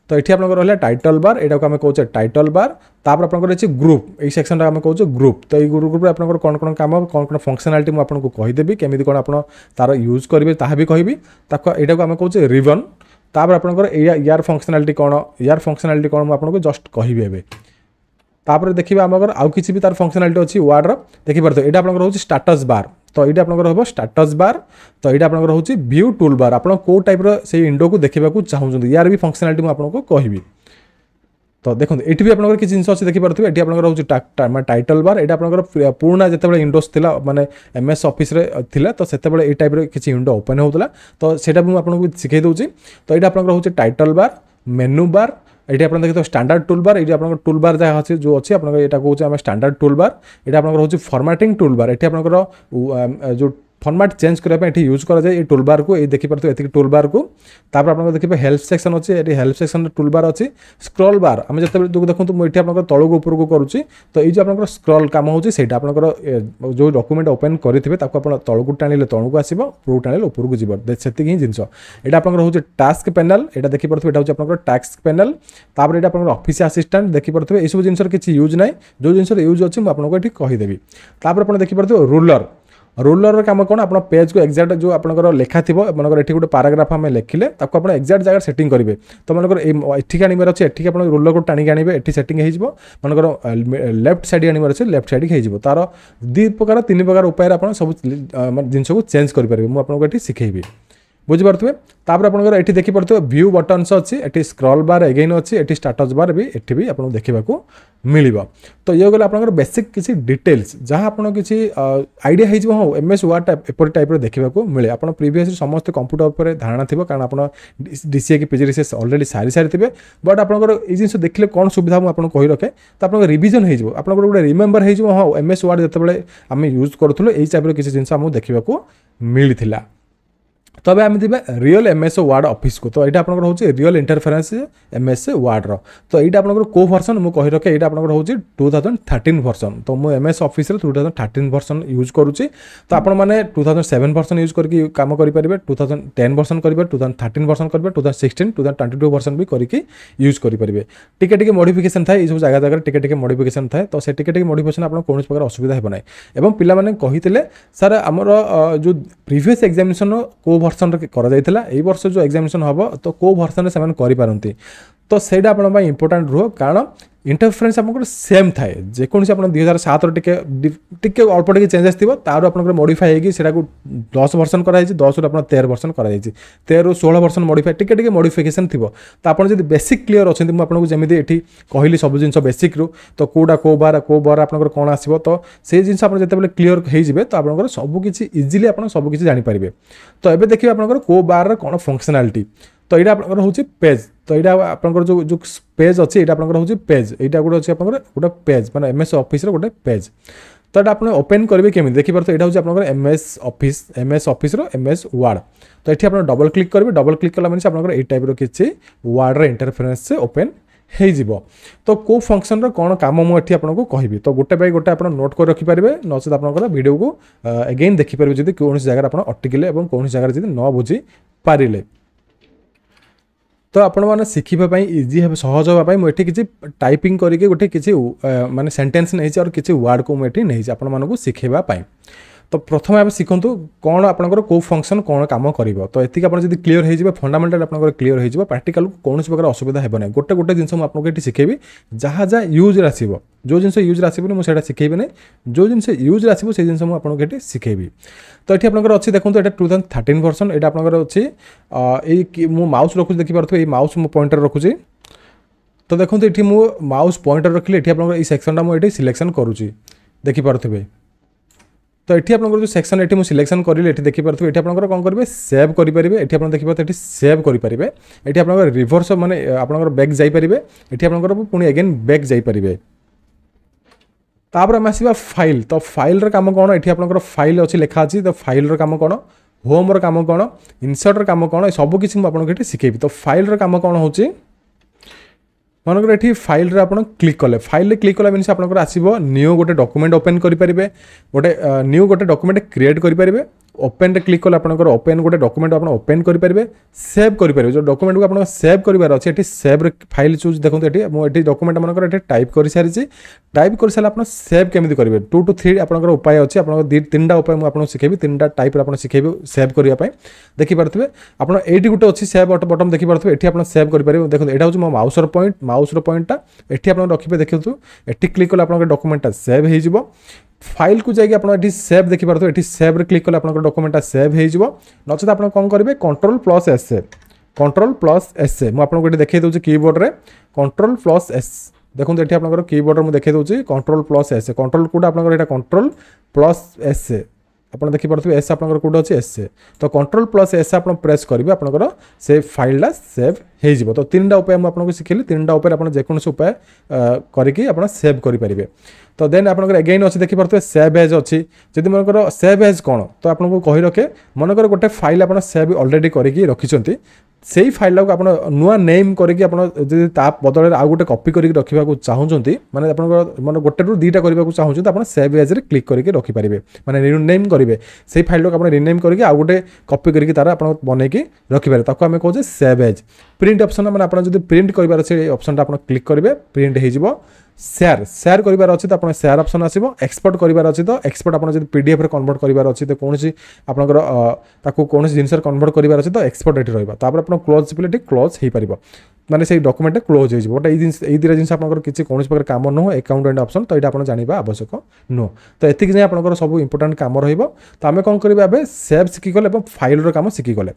Speaker 1: তো এটি আপনার রহলে টাইটল বার এটা আমি কৌছে টাইটল বার তাপরে আপনার রয়েছে গ্রুপ এই সেকশনটা আমি কৌছে গ্রুপ তো এই গ্রুপে আপনার কোণ কোণ কাম কোণ কোণ ফংশনালিটি মু আপনার কহিদেবি কেমি কোণ আপনার তার ইউজ করবে তাহা বি কবি তাকে এটা আমি কৌছে রিভন তাপরে আপনার এই ইয়ার ফংশনালিটি কোণ ইয়ার ফংশনালিটি কোণ আপনার জস্ট কহিবি এবে তাপরে দেখবে আমার আউ কিছু বি তার ফংশনালিটি অছি ওয়ার্ডর দেখিপার এটা আপনার হচ্ছে স্টাটস বার তো এইটা আপনার হব স্টাটস বার তো এইটা আপনার হচ্ছে ভিউ টুল বার আপনার কেউ টাইপর সেই ইন্ডোকু দেখা চাহুন ইয়ার বি ফংশনালিটি আপনার কহবি তো দেখুন এটি বি আপনার কিছু জিনিস অছে দেখিপারে এটি আপনার হচ্ছে মানে টাইটল বার এটা আপনার পুরোনা যেতবে ইন্ডোস লা মানে এম এস অফিসে লা তো সেতবে এই টাইপের কিছু ইন্ডো ওপেন হোলা তো সেটা আপনার শিখাই দেছি তো এটা আপনার হচ্ছে টাইটল বার মেনু বার ଏଠି ଆପଣ ଦେଖିଥିବେ ଷ୍ଟାଣ୍ଡାର୍ଡ଼ ଟୁଲବାର ଏଠି ଆପଣଙ୍କର ଟୁଲବାର ଯାହା ଅଛି ଯେଉଁ ଅଛି ଆପଣଙ୍କର ଏଇଟା କହୁଛି ଆମେ ଷ୍ଟାଣ୍ଡାର୍ଡ଼ ଟୁଲବାର ଏଇଟା ଆପଣଙ୍କର ହେଉଛି ଫର୍ମାଟିଂ ଟୁଲବାର ଏଠି ଆପଣଙ୍କର ଯେଉଁ ফর্মাট চেঞ্জ করা এটি ইউজ করা যায় এই টুলবার কু এই দেখিপার এটি টুলবার কু তারপর আপনার দেখবে হেল্প সেকশন অছে এটি হেল্প সেকশন টুলবার অছে স্ক্রল বার আমি যেতবে দেখুন মু এটি আপনার তলক উপরক করছি তো এই যে আপনার স্ক্রল কাম হচ্ছে সেইটা আপনার যে ডকুমেন্ট ওপেন করে তাকে আপনার তলক টাণিলে তলক আসব উপরক টাণিলে উপরক যাব সেটি হি জিনিস এটা আপনার হচ্ছে টাস্ক প্যানেল এটা দেখিপারে এটা হচ্ছে আপনার টাস্ক প্যানেল তারপরে এটা আপনার অফিস আসিষ্টাট দেখিপারে এইসব জিনিসের কিছু ইউজ নাই যে জিনিসের ইউজ অছে আপনার এটি কহিদেবি তারপরে আপনার দেখিপারে রুলর রোলরর কাম କ'ଣ ଆପଣ ପେଜ୍କୁ ଏକ୍ଜାକ୍ଟ ଯେଉଁ ଆପଣଙ୍କର ଲେଖା ଥିବ ଆପଣଙ୍କର ଏଠି ଗୋଟେ ପାରାଗ୍ରାଫ ଆମେ ଲେଖିଲେ ତାକୁ ଆପଣ ଏକ୍ଜାକ୍ଟ ଜାଗାରେ ସେଟିଂ କରିବେ ତ ମନେକର ଏଠିକି ଆଣିବାର ଅଛି ଏଠିକି ଆପଣ ରୋଲରକୁ ଟାଣିକି ଆଣିବେ ଏଠି ସେଟିଂ ହେଇଯିବ ମନେକର ଲେଫ୍ଟ ସାଇଡ଼ ଆଣିବାର ଅଛି ଲେଫ୍ଟ ସାଇଡ଼ ହେଇଯିବ ତାର ଦୁଇ ପ୍ରକାର ତିନି ପ୍ରକାର ଉପାୟରେ ଆପଣ ସବୁ ଜିନିଷକୁ ଚେଞ୍ଜ କରିପାରିବେ ମୁଁ ଆପଣଙ୍କୁ ଏଠି ଶିଖେଇବି ବୁଝିପାରୁଥିବେ ତାପରେ ଆପଣଙ୍କର ଏଠି ଦେଖିପାରୁଥିବେ ଭ୍ୟୁ ବଟନ୍ସ ଅଛି ଏଠି ସ୍କ୍ରଲ୍ ବାର୍ ଏଗେନ୍ ଅଛି ଏଠି ଷ୍ଟାଟସ୍ ବାର୍ ବି ଏଠି ବି ଆପଣଙ୍କୁ ଦେଖିବାକୁ ମିଳିବ ତ ଇଏ ଗଲେ ଆପଣଙ୍କର ବେସିକ୍ କିଛି ଡିଟେଲ୍ସ ଯାହା ଆପଣ କିଛି ଆଇଡ଼ିଆ ହେଇଯିବ ହଁ ଏମ୍ ଏସ୍ ୱାର୍ଡ଼ଟା ଏପରି ଟାଇପ୍ର ଦେଖିବାକୁ ମିଳେ ଆପଣ ପ୍ରିଭିୟସ୍ଲି ସମସ୍ତେ କମ୍ପ୍ୟୁଟର ଉପରେ ଧାରଣା ଥିବ କାରଣ ଆପଣ ଡିସିଏ କି ପିଜି ଡିସିଏସ୍ ଅଲରେଡ଼ି ସାରି ସାରିଥିବେ ବଟ୍ ଆପଣଙ୍କର ଏଇ ଜିନିଷ ଦେଖିଲେ କ'ଣ ସୁବିଧା ମୁଁ ଆପଣଙ୍କୁ କହି ରଖେ ତ ଆପଣଙ୍କ ରିଭିଜନ୍ ହେଇଯିବ ଆପଣଙ୍କର ଗୋଟେ ରିମେମ୍ବର ହେଇଯିବ ହଁ ଏମ୍ ଏସ୍ ୱାର୍ଡ଼ ଯେତେବେଳେ ଆମେ ୟୁଜ୍ କରୁଥିଲୁ ଏଇ ଟାଇପ୍ର କିଛି ଜିନିଷ ଆମକୁ ଦେଖିବାକୁ ମିଳିଥିଲା তবে আমি দেবা রিয়েল এমএসও ওয়ার্ড অফিসকু তো এইটা আপনার হচ্ছে রিয়েল ইন্টরফেরেন্স এমএস ওয়ার্ডর তো এইটা আপনার কেউ ভর্সন মু রখে এইটা আপনার হচ্ছে টু থাউজেন্ড থার্টিন ভর্সন তো মু এমএস অফিসে two thousand thirteen version use করুছি তো আপনার মানে two thousand seven version use করি কাম করে টু থাউজেন্ড টেন ভর্সন করবে টু থাউজেন্ড থার্টিন ভর্সন করবে two thousand sixteen two thousand twenty two version বি করি ইউজ করে টিকে টিকে মডিফিকেসন থাকে এইসব জায়গা জায়গায় টিকে টিকে মডিফিকেসন থাকে তো সে টিকে টিকে মডিফিকেসন আপনার কোণী প্রকার অসুবিধা হব না এবং পিলা মানে কহিলে স্যার আমার যে প্রিভিয়াস এক্সামিনেসন কেউ ভର୍ସନ୍ରେ କରାଯାଇଥିଲା ଏଇ ବର୍ଷ ଯେଉଁ ଏକ୍ଜାମିନେସନ୍ ହେବ ତ କେଉଁ ଭର୍ସନ୍ରେ ସେମାନେ କରିପାରନ୍ତି ତ ସେଇଟା ଆପଣଙ୍କ ପାଇଁ ଇମ୍ପୋର୍ଟାଣ୍ଟ ରୁହ କାରଣ ଇଣ୍ଟରଫରେନ୍ସ ଆପଣଙ୍କର ସେମ୍ ଥାଏ ଯେକୌଣସି ଆପଣ ଦୁଇ ହଜାର ସାତର ଟିକେ ଟିକେ ଅଳ୍ପ ଟିକେ ଚେଞ୍ଜେସ୍ ଥିବ ତାରୁ ଆପଣଙ୍କର ମୋଡ଼ିଫାଏ ହେଇକି ସେଟାକୁ ଦଶ ଭର୍ସନ୍ କରାଯାଇଛି ଦଶରୁ ଆପଣ ତେର ଭର୍ସନ୍ କରାଯାଇଛି ତେରରୁ ଷୋହଳ ଭର୍ସନ୍ ମୋଡ଼ିଫାଏ ଟିକେ ଟିକେ ମୋଡ଼ିଫିକେସନ୍ ଥିବ ତ ଆପଣ ଯଦି ବେସିକ୍ କ୍ଲିଅର୍ ଅଛନ୍ତି ମୁଁ ଆପଣଙ୍କୁ ଯେମିତି ଏଠି କହିଲି ସବୁ ଜିନିଷ ବେସିକ୍ରୁ ତ କେଉଁଟା କେଉଁ ବାର କେଉଁ ବାର ଆପଣଙ୍କର କ'ଣ ଆସିବ ତ ସେଇ ଜିନିଷ ଆପଣ ଯେତେବେଳେ କ୍ଲିଅର୍ ହେଇଯିବେ ତ ଆପଣଙ୍କର ସବୁକିଛି ଇଜିଲି ଆପଣ ସବୁକିଛି ଜାଣିପାରିବେ ତ ଏବେ ଦେଖିବେ ଆପଣଙ୍କର କେଉଁ ବାରର କ'ଣ ଫଙ୍କସନାଲିଟି তো এটা আপনার হচ্ছে পেজ তো এটা আপনার যে যে পেজ অছি এটা আপনার হচ্ছে পেজ এইটা গোটে অছি আপনার গোটে পেজ মানে এমএস অফিসর গোটে পেজ তো এটা আপনার ওপেন করবে কেমি দেখিপার এটা হচ্ছে আপনার এমএস অফিস এমএস অফিসর এমএস ওয়ার্ড তো এটি আপনার ডবল ক্লিক করবে ডবল ক্লিক কলা মানে আপনার এই টাইপর কিছু ওয়ার্ডর ইন্টরফেরেন্স ওপেন ହେଇଯିବ ତ କେଉଁ ଫଙ୍କସନ୍ର କ'ଣ କାମ ମୁଁ ଏଠି ଆପଣଙ୍କୁ କହିବି ତ ଗୋଟେ ବାଇ ଗୋଟେ ଆପଣ ନୋଟ୍ କରି ରଖିପାରିବେ ନଚେତ୍ ଆପଣଙ୍କର ଭିଡ଼ିଓକୁ ଏଗେନ୍ ଦେଖିପାରିବେ ଯଦି କୌଣସି ଜାଗାରେ ଆପଣ ଅଟକିଲେ ଏବଂ କୌଣସି ଜାଗାରେ ଯଦି ନ ବୁଝି ପାରିଲେ ତ ଆପଣମାନେ ଶିଖିବା ପାଇଁ ଇଜି ହେବ ସହଜ ହେବା ପାଇଁ ମୁଁ ଏଠି କିଛି ଟାଇପିଂ କରିକି ଗୋଟେ କିଛି ମାନେ ସେଣ୍ଟେନ୍ସ ନେଇଛି ଆଉ କିଛି ୱାର୍ଡ଼କୁ ମୁଁ ଏଠି ନେଇଛି ଆପଣମାନଙ୍କୁ ଶିଖେଇବା ପାଇଁ তো প্রথমে আপনি শিখন্তু কোণ আপনার কেউ ফংশন কোণ কাম করব তো এটিকে আপনার যদি ক্লিয়ার হয়ে যাবে ফন্ডামেন্টাল আপনার ক্লিয়ার হয়ে যাব প্রাকটিকাল কোণী প্রকার অসুবিধা হব না গোটে গোটে জিনিস মু আপনাকে এটি শিখেবি যা যা ইউজরে আসব যে জিনিস ইউজরে আসবনি মু সেটা শিখেবি না যে জিনিস ইউজরে আসব সেই জিনিস মু আপনাকে এটি শিখেবি তো এটি আপনার অছি দেখুন এটা টু থাউজেন্ড থার্টিন ভর্সন এটা আপনার অছি এই মু মাউস রখুছি দেখিপারুথে এই মাউস মু পয়েন্টর রখুছি তো দেখুন এটি মু মাউস পয়েন্টর রাখলে এটি আপনার এই সেকশনটা মু এটি সিলেকশন করুছি দেখিপারুথে তো এটি আপনার যে সেকশন এটি মু সিলেকশন করলে এটি দেখিপারে এটি আপনার কম করবে সেভ করে এটি আপনার দেখিপারে এটি সেভ করে এটি আপনার রিভর্স মানে আপনার ব্যাক যাইপারে এটি আপনার পুঁ এগেন ব্যাক যাইপারে তাপরে আমি আসবা ফাইল তো ফাইলর কাম কোণ এটি আপনার ফাইল অছি লেখা আছে তো ফাইলর কাম কোণ হোমর কাম কোণ ইনসর্টর কাম কোণ সবুকিছি মু আপনার এটি শিখেবি তো ফাইলর কাম কোণ হচ্ছে মনেকর এটি ফাইলরে আপনার ক্লিক কলে ফাইলরে ক্লিক কলা মিনস আপনার আসব নিউ গোটে ডকুমেন্ট ওপেন করে পারে গোটে নিউ গোটে ডকুমেন্ট ক্রিয়েট করে পারে ଓପେନ୍ରେ କ୍ଲିକ୍ କଲେ ଆପଣଙ୍କର ଓପେନ୍ ଗୋଟେ ଡକୁମେଣ୍ଟ ଆପଣ ଓପେନ୍ କରିପାରିବେ ସେଭ୍ କରିପାରିବେ ଯେଉଁ ଡକୁମେଣ୍ଟକୁ ଆପଣ ସେଭ୍ କରିବାର ଅଛି ଏଠି ସେଭ୍ରେ ଫାଇଲ୍ ଚୁଜ୍ ଦେଖନ୍ତୁ ଏଠି ମୁଁ ଏଠି ଡକୁମେଣ୍ଟ ମାନଙ୍କର ଏଠି ଟାଇପ୍ କରିସାରିଛି ଟାଇପ୍ କରିସାରିଲେ ଆପଣ ସେଭ୍ କେମିତି କରିବେ ଟୁ ଟୁ ଥ୍ରୀ ଆପଣଙ୍କର ଉପାୟ ଅଛି ଆପଣଙ୍କ ଦୁଇ ତିନିଟା ଉପାୟ ମୁଁ ଆପଣଙ୍କୁ ଶିଖେଇବି ତିନିଟା ଟାଇପ୍ରେ ଆପଣ ଶିଖେଇବି ସେଭ୍ କରିବା ପାଇଁ ଦେଖିପାରୁଥିବେ ଆପଣ ଏଇଠି ଗୋଟେ ଅଛି ସେଭ୍ ବଟମ୍ ଦେଖିପାରୁଥିବେ ଏଠି ଆପଣ ସେଭ୍ କରିପାରିବେ ଦେଖନ୍ତୁ ଏଇଟା ହେଉଛି ମୋ ମାଉସର ପଏଣ୍ଟ ମାଉସର ପଏଣ୍ଟଟା ଏଠି ଆପଣ ରଖିବେ ଦେଖନ୍ତୁ ଏଠି କ୍ଲିକ୍ କଲେ ଆପଣଙ୍କ ଡକୁମେଣ୍ଟଟା ସେଭ୍ ହେଇଯିବ ফাইলকু যাই আপনার এটি সেভ দেখিপার এটি সেভ্রে ক্লিক কলে আপনার ডকুমেন্টটা সেভ হয়ে যাব নচেত আপনার কম করবে control plus S A control plus S A মু আপনার এটি দেখাই দেছি কিবোর্ডে কন্ট্রোল প্লস এস দেখুন এটি আপনার কিবোর্ডে মু দেখাই দেছি control plus S A control কোটা আপনার এটা কন্ট্রোল প্লস এস এ ଆପଣ ଦେଖିପାରୁଥିବେ ଏସ୍ ଆପଣଙ୍କର କେଉଁଠି ଅଛି ଏସ୍ ତ କଣ୍ଟ୍ରୋଲ ପ୍ଲସ୍ ଏସ୍ ଆପଣ ପ୍ରେସ୍ କରିବେ ଆପଣଙ୍କର ସେ ଫାଇଲ୍ଟା ସେଭ୍ ହେଇଯିବ ତ ତିନିଟା ଉପାୟ ମୁଁ ଆପଣଙ୍କୁ ଶିଖେଇଲି ତିନିଟା ଉପାୟରେ ଆପଣ ଯେକୌଣସି ଉପାୟ କରିକି ଆପଣ ସେଭ୍ କରିପାରିବେ ତ ଦେନ୍ ଆପଣଙ୍କର ଏଗେନ୍ ଅଛି ଦେଖିପାରୁଥିବେ ସେଭ୍ ଏଜ୍ ଅଛି ଯଦି ମନେକର ସେଭ୍ ଏଜ୍ କ'ଣ ତ ଆପଣଙ୍କୁ କହି ରଖେ ମନେକର ଗୋଟେ ଫାଇଲ୍ ଆପଣ ସେଭ୍ ଅଲରେଡ଼ି କରିକି ରଖିଛନ୍ତି সেই ଫାଇଲ୍ଟାକୁ ଆପଣ ନୂଆ ନେମ୍ କରିକି ଆପଣ ଯଦି ତା ବଦଳରେ ଆଉ ଗୋଟେ କପି କରିକି ରଖିବାକୁ ଚାହୁଁଛନ୍ତି ମାନେ ଆପଣଙ୍କର ମାନେ ଗୋଟେରୁ ଦୁଇଟା କରିବାକୁ ଚାହୁଁଛନ୍ତି ଆପଣ ସେଭ୍ ଏଜ୍ରେ କ୍ଲିକ୍ କରିକି ରଖିପାରିବେ ମାନେ ରିନେମ୍ କରିବେ ସେଇ ଫାଇଲ୍ଟାକୁ ଆପଣ ରିନେମ୍ କରିକି ଆଉ ଗୋଟେ କପି କରିକି ତାର ଆପଣ ବନେଇକି ରଖିପାରିବେ ତାକୁ ଆମେ କହୁଛେ ସେଭ୍ ଏଜ୍ প্রিন্ট অপসন মানে আপনার যদি প্রিন্ট করবার আছে এই অপসনটা আপনার ক্লিক করবে প্রিন্ট হয়েযিব সেয়ার সেয়ার করবার অছি তো আপনার সেয়ার অপসন আসব এক্সপোর্ট করবার অছি তো এক্সপোর্ট আপনার যদি পিডিএফ রে কনভর্ট করবার অছি তো কোণী আপনার তাকে কোণী জিনিসের কনভর্ট করবার অছি তো এক্সপোর্ট এটি রহবা তারপরে আপনার ক্লোজ বলে এটি ক্লোজ হয়ে পারিব মানে সেই ডকুমেন্টটা ক্লোজ হয়েযিব গোটা এই জিনিস এই দুইটা জিনিস আপনার কিছু কোণী প্রকার কাম নুহ একাউন্টেন্ট অপসন তো এটা আপনার জাঁয়া আবশ্যক নুহ তো এতিক যাই আপনার সব ইম্পর্টাট কাম রহব তো আমি কম করবে এবে সেভ শিখিগলে এবং ফাইলর কাম শিখিগলে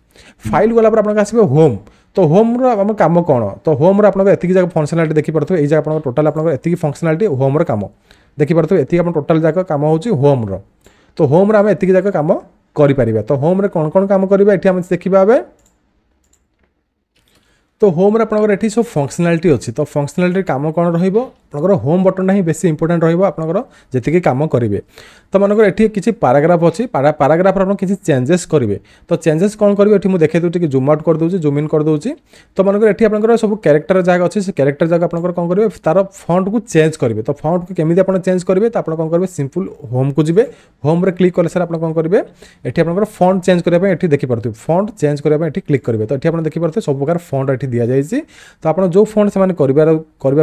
Speaker 1: ফাইল গলাপরে আপনার আসবে হোম তো হোମ୍ର ଆମ କାମ କ'ଣ ତ ହୋମ୍ର ଆପଣଙ୍କ ଏତିକି ଯାକ ଫଙ୍କସନାଲିଟି ଦେଖିପାରୁଥିବେ ଏଇ ଯାକ ଆପଣଙ୍କ ଟୋଟାଲ୍ ଆପଣଙ୍କର ଏତିକି ଫଙ୍କସନାଲିଟି ହୋମ୍ର କାମ ଦେଖିପାରୁଥିବେ ଏତିକି ଆପଣ ଟୋଟାଲ୍ ଯାକ କାମ ହେଉଛି ହୋମ୍ର ତ ହୋମ୍ର ଆମେ ଏତିକି ଯାକ କାମ କରିପାରିବା ତ ହୋମ୍ରେ କ'ଣ କ'ଣ କାମ କରିବା ଏଠି ଆମେ ଦେଖିବା ଏବେ ତ ହୋମ୍ରେ ଆପଣଙ୍କର ଏଠି ସବୁ ଫଙ୍କସନାଲିଟି ଅଛି ତ ଫଙ୍କସନାଲିଟି କାମ କ'ଣ ରହିବ আপনার হোম বটনটা হি বেশি ইম্পর্টাট রহব আপনার যেত কাম করবে তো মনে এটি কিছু প্যারাগ্রাফ অছি প্যারাগ্রাফর আপনার কিছু চেঞ্জেস করবে তো চেঞ্জেস কম করবে এটি দেখে দেবো টিকি জুম আউট করে করদেছি জুম ইন করে করদেছি তো মনে এটি আপনার সব ক্যারেক্টর যা অছে সে ক্যারেক্টর যা আপনার কম করবে তার ফন্টকু চেঞ্জ করবে তো ফন্টকু কমিটি আপনার চেঞ্জ করবে তো আপনার কম করবে সিম্পল হোম কু যাবে হোমরে ক্লিক কলে স্যার আপনার কম করবে এটি আপনার ফন্ট চেঞ্জ করা এটি দেখি দেখিপারে ফন্ট চেঞ্জ করা এটি ক্লিক করবে তো এটি আপনার দেখি দেখিপারে সব প্রকার ফন্ট এটি দিয়ে যাই তো আপনার যে ফন্ট সে করবার করা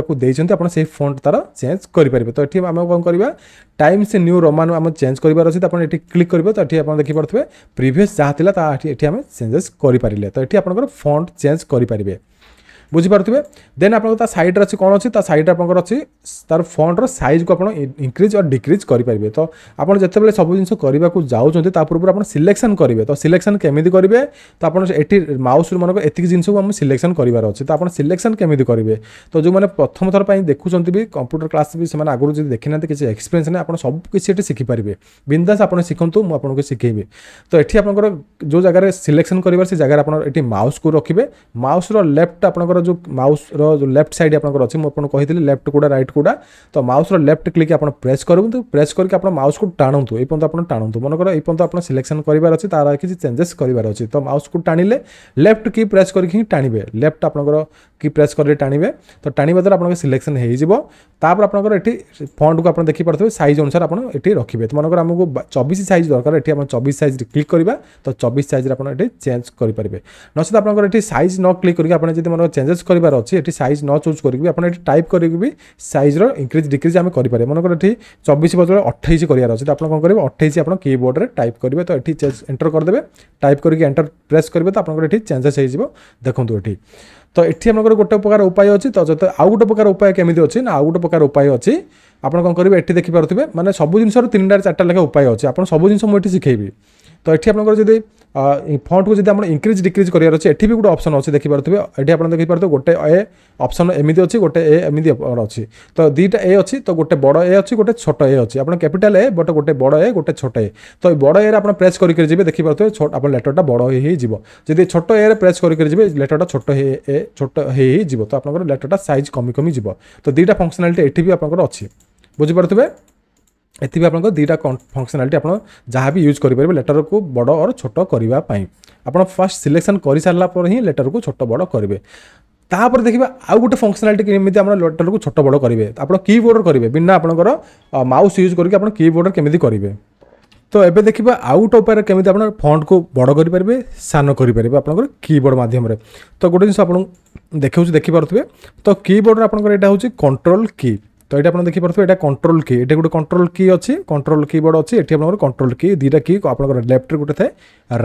Speaker 1: আপনার সেই ଫଣ୍ଟ ତାର ଚେଞ୍ଜ କରିପାରିବେ ତ ଏଠି ଆମେ କ'ଣ କରିବା ଟାଇମ୍ସ ନ୍ୟୁ ରୋମାନ ଆମେ ଚେଞ୍ଜ କରିବାର ଅଛି ତ ଆପଣ ଏଠି କ୍ଲିକ୍ କରିବେ ତ ଏଠି ଆପଣ ଦେଖିପାରୁଥିବେ ପ୍ରିଭିୟସ୍ ଯାହା ଥିଲା ତାହା ଏଠି ଆମେ ଚେଞ୍ଜେସ୍ କରିପାରିଲେ ତ ଏଠି ଆପଣଙ୍କର ଫଣ୍ଟ ଚେଞ୍ଜ କରିପାରିବେ ବୁଝିପାରୁଥିବେ ଦେନ୍ ଆପଣଙ୍କ ତା ସାଇଡ଼୍ରେ ଅଛି କ'ଣ ଅଛି ତା ସାଇଡ଼୍ରେ ଆପଣଙ୍କର ଅଛି ତାର ଫଣ୍ଟର ସାଇଜ୍କୁ ଆପଣ ଇନକ୍ରିଜ୍ ଅର୍ ଡିକ୍ରିଜ୍ କରିପାରିବେ ତ ଆପଣ ଯେତେବେଳେ ସବୁ ଜିନିଷ କରିବାକୁ ଯାଉଛନ୍ତି ତା ପୂର୍ବରୁ ଆପଣ ସିଲେକ୍ସନ୍ କରିବେ ତ ସିଲେକ୍ସନ୍ କେମିତି କରିବେ ତ ଆପଣ ଏଠି ମାଉସ୍ରୁ ମନେକର ଏତିକି ଜିନିଷକୁ ଆମେ ସିଲେକ୍ସନ୍ କରିବାର ଅଛି ତ ଆପଣ ସିଲେକ୍ସନ୍ କେମିତି କରିବେ ତ ଯେଉଁମାନେ ପ୍ରଥମ ଥର ପାଇଁ ଦେଖୁଛନ୍ତି ବି କମ୍ପ୍ୟୁଟର କ୍ଲାସ୍ ବି ସେମାନେ ଆଗରୁ ଯଦି ଦେଖିନାହାନ୍ତି କିଛି ଏକ୍ସପିରିଏନ୍ସ ନାହିଁ ଆପଣ ସବୁ କିଛି ଏଠି ଶିଖିପାରିବେ ବିନ୍ଦାସ୍ ଆପଣ ଶିଖନ୍ତୁ ମୁଁ ଆପଣଙ୍କୁ ଶିଖେଇବି ତ ଏଠି ଆପଣଙ୍କର ଯେଉଁ ଜାଗାରେ ସିଲେକ୍ସନ୍ କରିବାର ସେ ଜାଗାରେ ଆପଣ ଏଠି ମାଉସ୍କୁ ରଖିବେ ମାଉସ୍ର ଲେଫ୍ଟ ଆପଣଙ୍କର जो ମାଉସ୍ର ଯେଉଁ ଲେଫ୍ଟ ସାଇଡ଼୍ ଆପଣଙ୍କର ଅଛି ମୁଁ ଆପଣଙ୍କୁ କହିଥିଲି ଲେଫ୍ଟ କୋଉଟା ରାଇଟ୍ କୋଉଟା ତ ମାଉସ୍ର ଲେଫ୍ଟ କ୍ଲିକ୍ ଆପଣ ପ୍ରେସ୍ କରନ୍ତୁ ପ୍ରେସ୍ କରିକି ଆପଣ ମାଉସ୍କୁ ଟାଣନ୍ତୁ ଏଇ ପର୍ଯ୍ୟନ୍ତ ଆପଣ ଟାଣନ୍ତୁ ମନେକର ଏଇ ପର୍ଯ୍ୟନ୍ତ ଆପଣ ସିଲେକ୍ସନ୍ କରିବାର ଅଛି ତାର କିଛି ଚେଞ୍ଜେସ୍ କରିବାର ଅଛି ତ ମାଉସ୍କୁ ଟାଣିଲେ ଲେଫ୍ଟ କି ପ୍ରେସ୍ କରିକି ହିଁ ଟାଣିବେ ଲେଫ୍ଟ ଆପଣଙ୍କର କି ପ୍ରେସ୍ କରିକି ଟାଣିବେ ତ ଟାଣିବା ଦ୍ୱାରା ଆପଣଙ୍କ ସିଲେକ୍ସନ୍ ହେଇଯିବ ତାପରେ ଆପଣଙ୍କର ଏଠି ଫଣ୍ଟକୁ ଆପଣ ଦେଖିପାରୁଥିବେ ସାଇଜ୍ ଅନୁସାରେ ଆପଣ ଏଠି ରଖିବେ ତ ମନେକର ଆମକୁ ଚବିଶ ସାଇଜ୍ ଦରକାର ଏଠି ଆପଣ ଚବିଶ ସାଇଜ୍ରେ କ୍ଲିକ୍ କରିବା ତ ଚବିଶ ସାଇଜ୍ରେ ଆପଣ ଏଠି ଚେଞ୍ଜ କରିପାରିବେ ନଚେତ ଆପଣଙ୍କର ଏଠି ସାଇଜ୍ ନ କ୍ଲିକ୍ କରିକି ଆପଣ ଯଦି ମନେକର ଚେଞ୍ଜେସ୍ କରିବାର ଅଛି ଏଠି ସାଇଜ୍ ନ ଚୁଜ୍ କରିକି ଆପଣ ଏଠି ଟାଇପ୍ କରିକି ବି ସାଇଜ୍ର ଇନକ୍ରିଜ୍ ଡିକ୍ରିଜ୍ ଆମେ କରିପାରିବା ମନେକର ଏଠି ଚବିଶ ବଦଳରେ ଅଠେଇଶ କରିବାର ଅଛି ତ ଆପଣ କ'ଣ କରିବେ ଅଠେଇଶ ଆପଣ କିବୋର୍ଡ଼ରେ ଟାଇପ୍ କରିବେ ତ ଏଠି ଏଣ୍ଟର୍ କରିଦେବେ ଟାଇପ୍ କରିକି ଏଣ୍ଟର୍ ପ୍ରେସ୍ କରିବେ ତ ଆପଣଙ୍କର ଏଠି ଚେଞ୍ଜେସ୍ ହେଇଯିବ ଦେଖନ୍ତୁ ଏଠି ତ ଏଠି ଆପଣଙ୍କର ଗୋଟେ ପ୍ରକାର ଉପାୟ ଅଛି ତ ଯତ ଆଉ ଗୋଟେ ପ୍ରକାର ଉପାୟ କେମିତି ଅଛି ନା ଆଉ ଗୋଟେ ପ୍ରକାର ଉପାୟ ଅଛି ଆପଣ କ'ଣ କରିବେ ଏଠି ଦେଖିପାରୁଥିବେ ମାନେ ସବୁ ଜିନିଷର ତିନିଟା ଚାରିଟା ଲେଖା ଉପାୟ ଅଛି ଆପଣ ସବୁ ଜିନିଷ ମୁଁ ଏଠି ଶିଖେଇବି ତ ଏଠି ଆପଣଙ୍କର ଯଦି ଫଣ୍ଟକୁ ଯଦି ଆପଣ ଇନକ୍ରିଜ୍ ଡିକ୍ରିଜ୍ କରିବାର ଅଛି ଏଠି ବି ଗୋଟେ ଅପସନ୍ ଅଛି ଦେଖିପାରୁଥିବେ ଏଠି ଆପଣ ଦେଖିପାରୁଥିବେ ଗୋଟେ ଏ ଅପସନ୍ ଏମିତି ଅଛି ଗୋଟେ ଏ ଏମିତି ଅଛି ତ ଦୁଇଟା ଏ ଅଛି ତ ଗୋଟେ ବଡ଼ ଏ ଅଛି ଗୋଟେ ଛୋଟ ଏ ଅଛି ଆପଣ କ୍ୟାପିଟାଲ୍ ଏ ବଟ୍ ଗୋଟେ ବଡ଼ ଏ ଗୋଟେ ଛୋଟ ଏ ତ ଏ ବଡ଼ ଏରେ ଆପଣ ପ୍ରେସ୍ କରିକି ଯିବେ ଦେଖିପାରୁଥିବେ ଆପଣ ଲେଟର୍ଟା ବଡ଼ ହେଇ ହେଇଯିବ ଯଦି ଛୋଟ ଏରେ ପ୍ରେସ୍ କରିକି ଯିବେ ଲେଟର୍ଟା ଛୋଟ ହେଇ ଏ ଛୋଟ ହେଇ ହେଇଯିବ ତ ଆପଣଙ୍କର ଲେଟର୍ଟା ସାଇଜ୍ କମି କମି ଯିବ ତ ଦୁଇଟା ଫଙ୍କସନାଲିଟି ଏଠି ବି ଆପଣଙ୍କର ଅଛି ବୁଝିପାରୁଥିବେ ଏଥିପାଇଁ ଆପଣଙ୍କ ଦୁଇଟା ଫଙ୍କସନାଲିଟି ଆପଣ ଯାହା ବି ୟୁଜ୍ କରିପାରିବେ ଲେଟରକୁ ବଡ଼ ଅର୍ ଛୋଟ କରିବା ପାଇଁ ଆପଣ ଫାର୍ଷ୍ଟ ସିଲେକ୍ସନ୍ କରିସାରିଲା ପରେ ହିଁ ଲେଟରକୁ ଛୋଟ ବଡ଼ କରିବେ ତାପରେ ଦେଖିବା ଆଉ ଗୋଟେ ଫଙ୍କସନାଲିଟି କେମିତି ଆପଣ ଲେଟରକୁ ଛୋଟ ବଡ଼ କରିବେ ଆପଣ କିବୋର୍ଡ଼ର କରିବେ ବିନା ଆପଣଙ୍କର ମାଉସ୍ ୟୁଜ୍ କରିକି ଆପଣ କିବୋର୍ଡ଼ର କେମିତି କରିବେ ତ ଏବେ ଦେଖିବା ଆଉ ଗୋଟେ ଉପାୟରେ କେମିତି ଆପଣ ଫଣ୍ଟକୁ ବଡ଼ କରିପାରିବେ ସାନ କରିପାରିବେ ଆପଣଙ୍କର କିବୋର୍ଡ଼ ମାଧ୍ୟମରେ ତ ଗୋଟେ ଜିନିଷ ଆପଣଙ୍କୁ ଦେଖାଉଛି ଦେଖିପାରୁଥିବେ ତ କିବୋର୍ଡ଼ରେ ଆପଣଙ୍କର ଏଇଟା ହେଉଛି କଣ୍ଟ୍ରୋଲ କି তো এটা আপনার দেখিপারে এটা কন্ট্রোল কি এটা গোটে কন্ট্রোল কি অছি কন্ট্রোল কিবোর্ড অছি এটি আপনার কন্ট্রোল কি দুইটা কি আপনার লেফ্টরে গোটে থাকে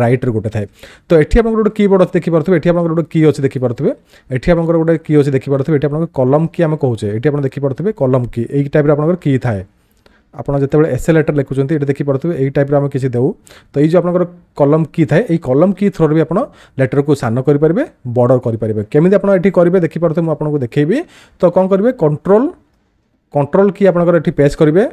Speaker 1: রাইটরে গোটে থাকে তো এটি আপনার গোটে কিবোর্ড অছি দেখিপারে এটি আপনার গোটে কি অছি দেখিপারে এটি আপনার গোটে কি অছি দেখিপারে এটি আপনার কলম কি আমি কৌছে এটি আপনার দেখিপারে কলম কি এই টাইপের আপনার কি থাকে আপনার যেতবে এসএ লেটর লিখুম এটা দেখিপারে এই টাইপের আমি কিছু দেবু তো এই যে আপনার কলম কি থাকে এই কলম কি থ্রোরে বি আপনার লেটরক সান করে পারবে বর্ডর করে পারবে কেমি আপনার এটি করবে দেখিপারে আপনার দেখেবি তো কম করবে কন্ট্রোল কন্ট্রোল কি আপনার এটি প্রেস করবে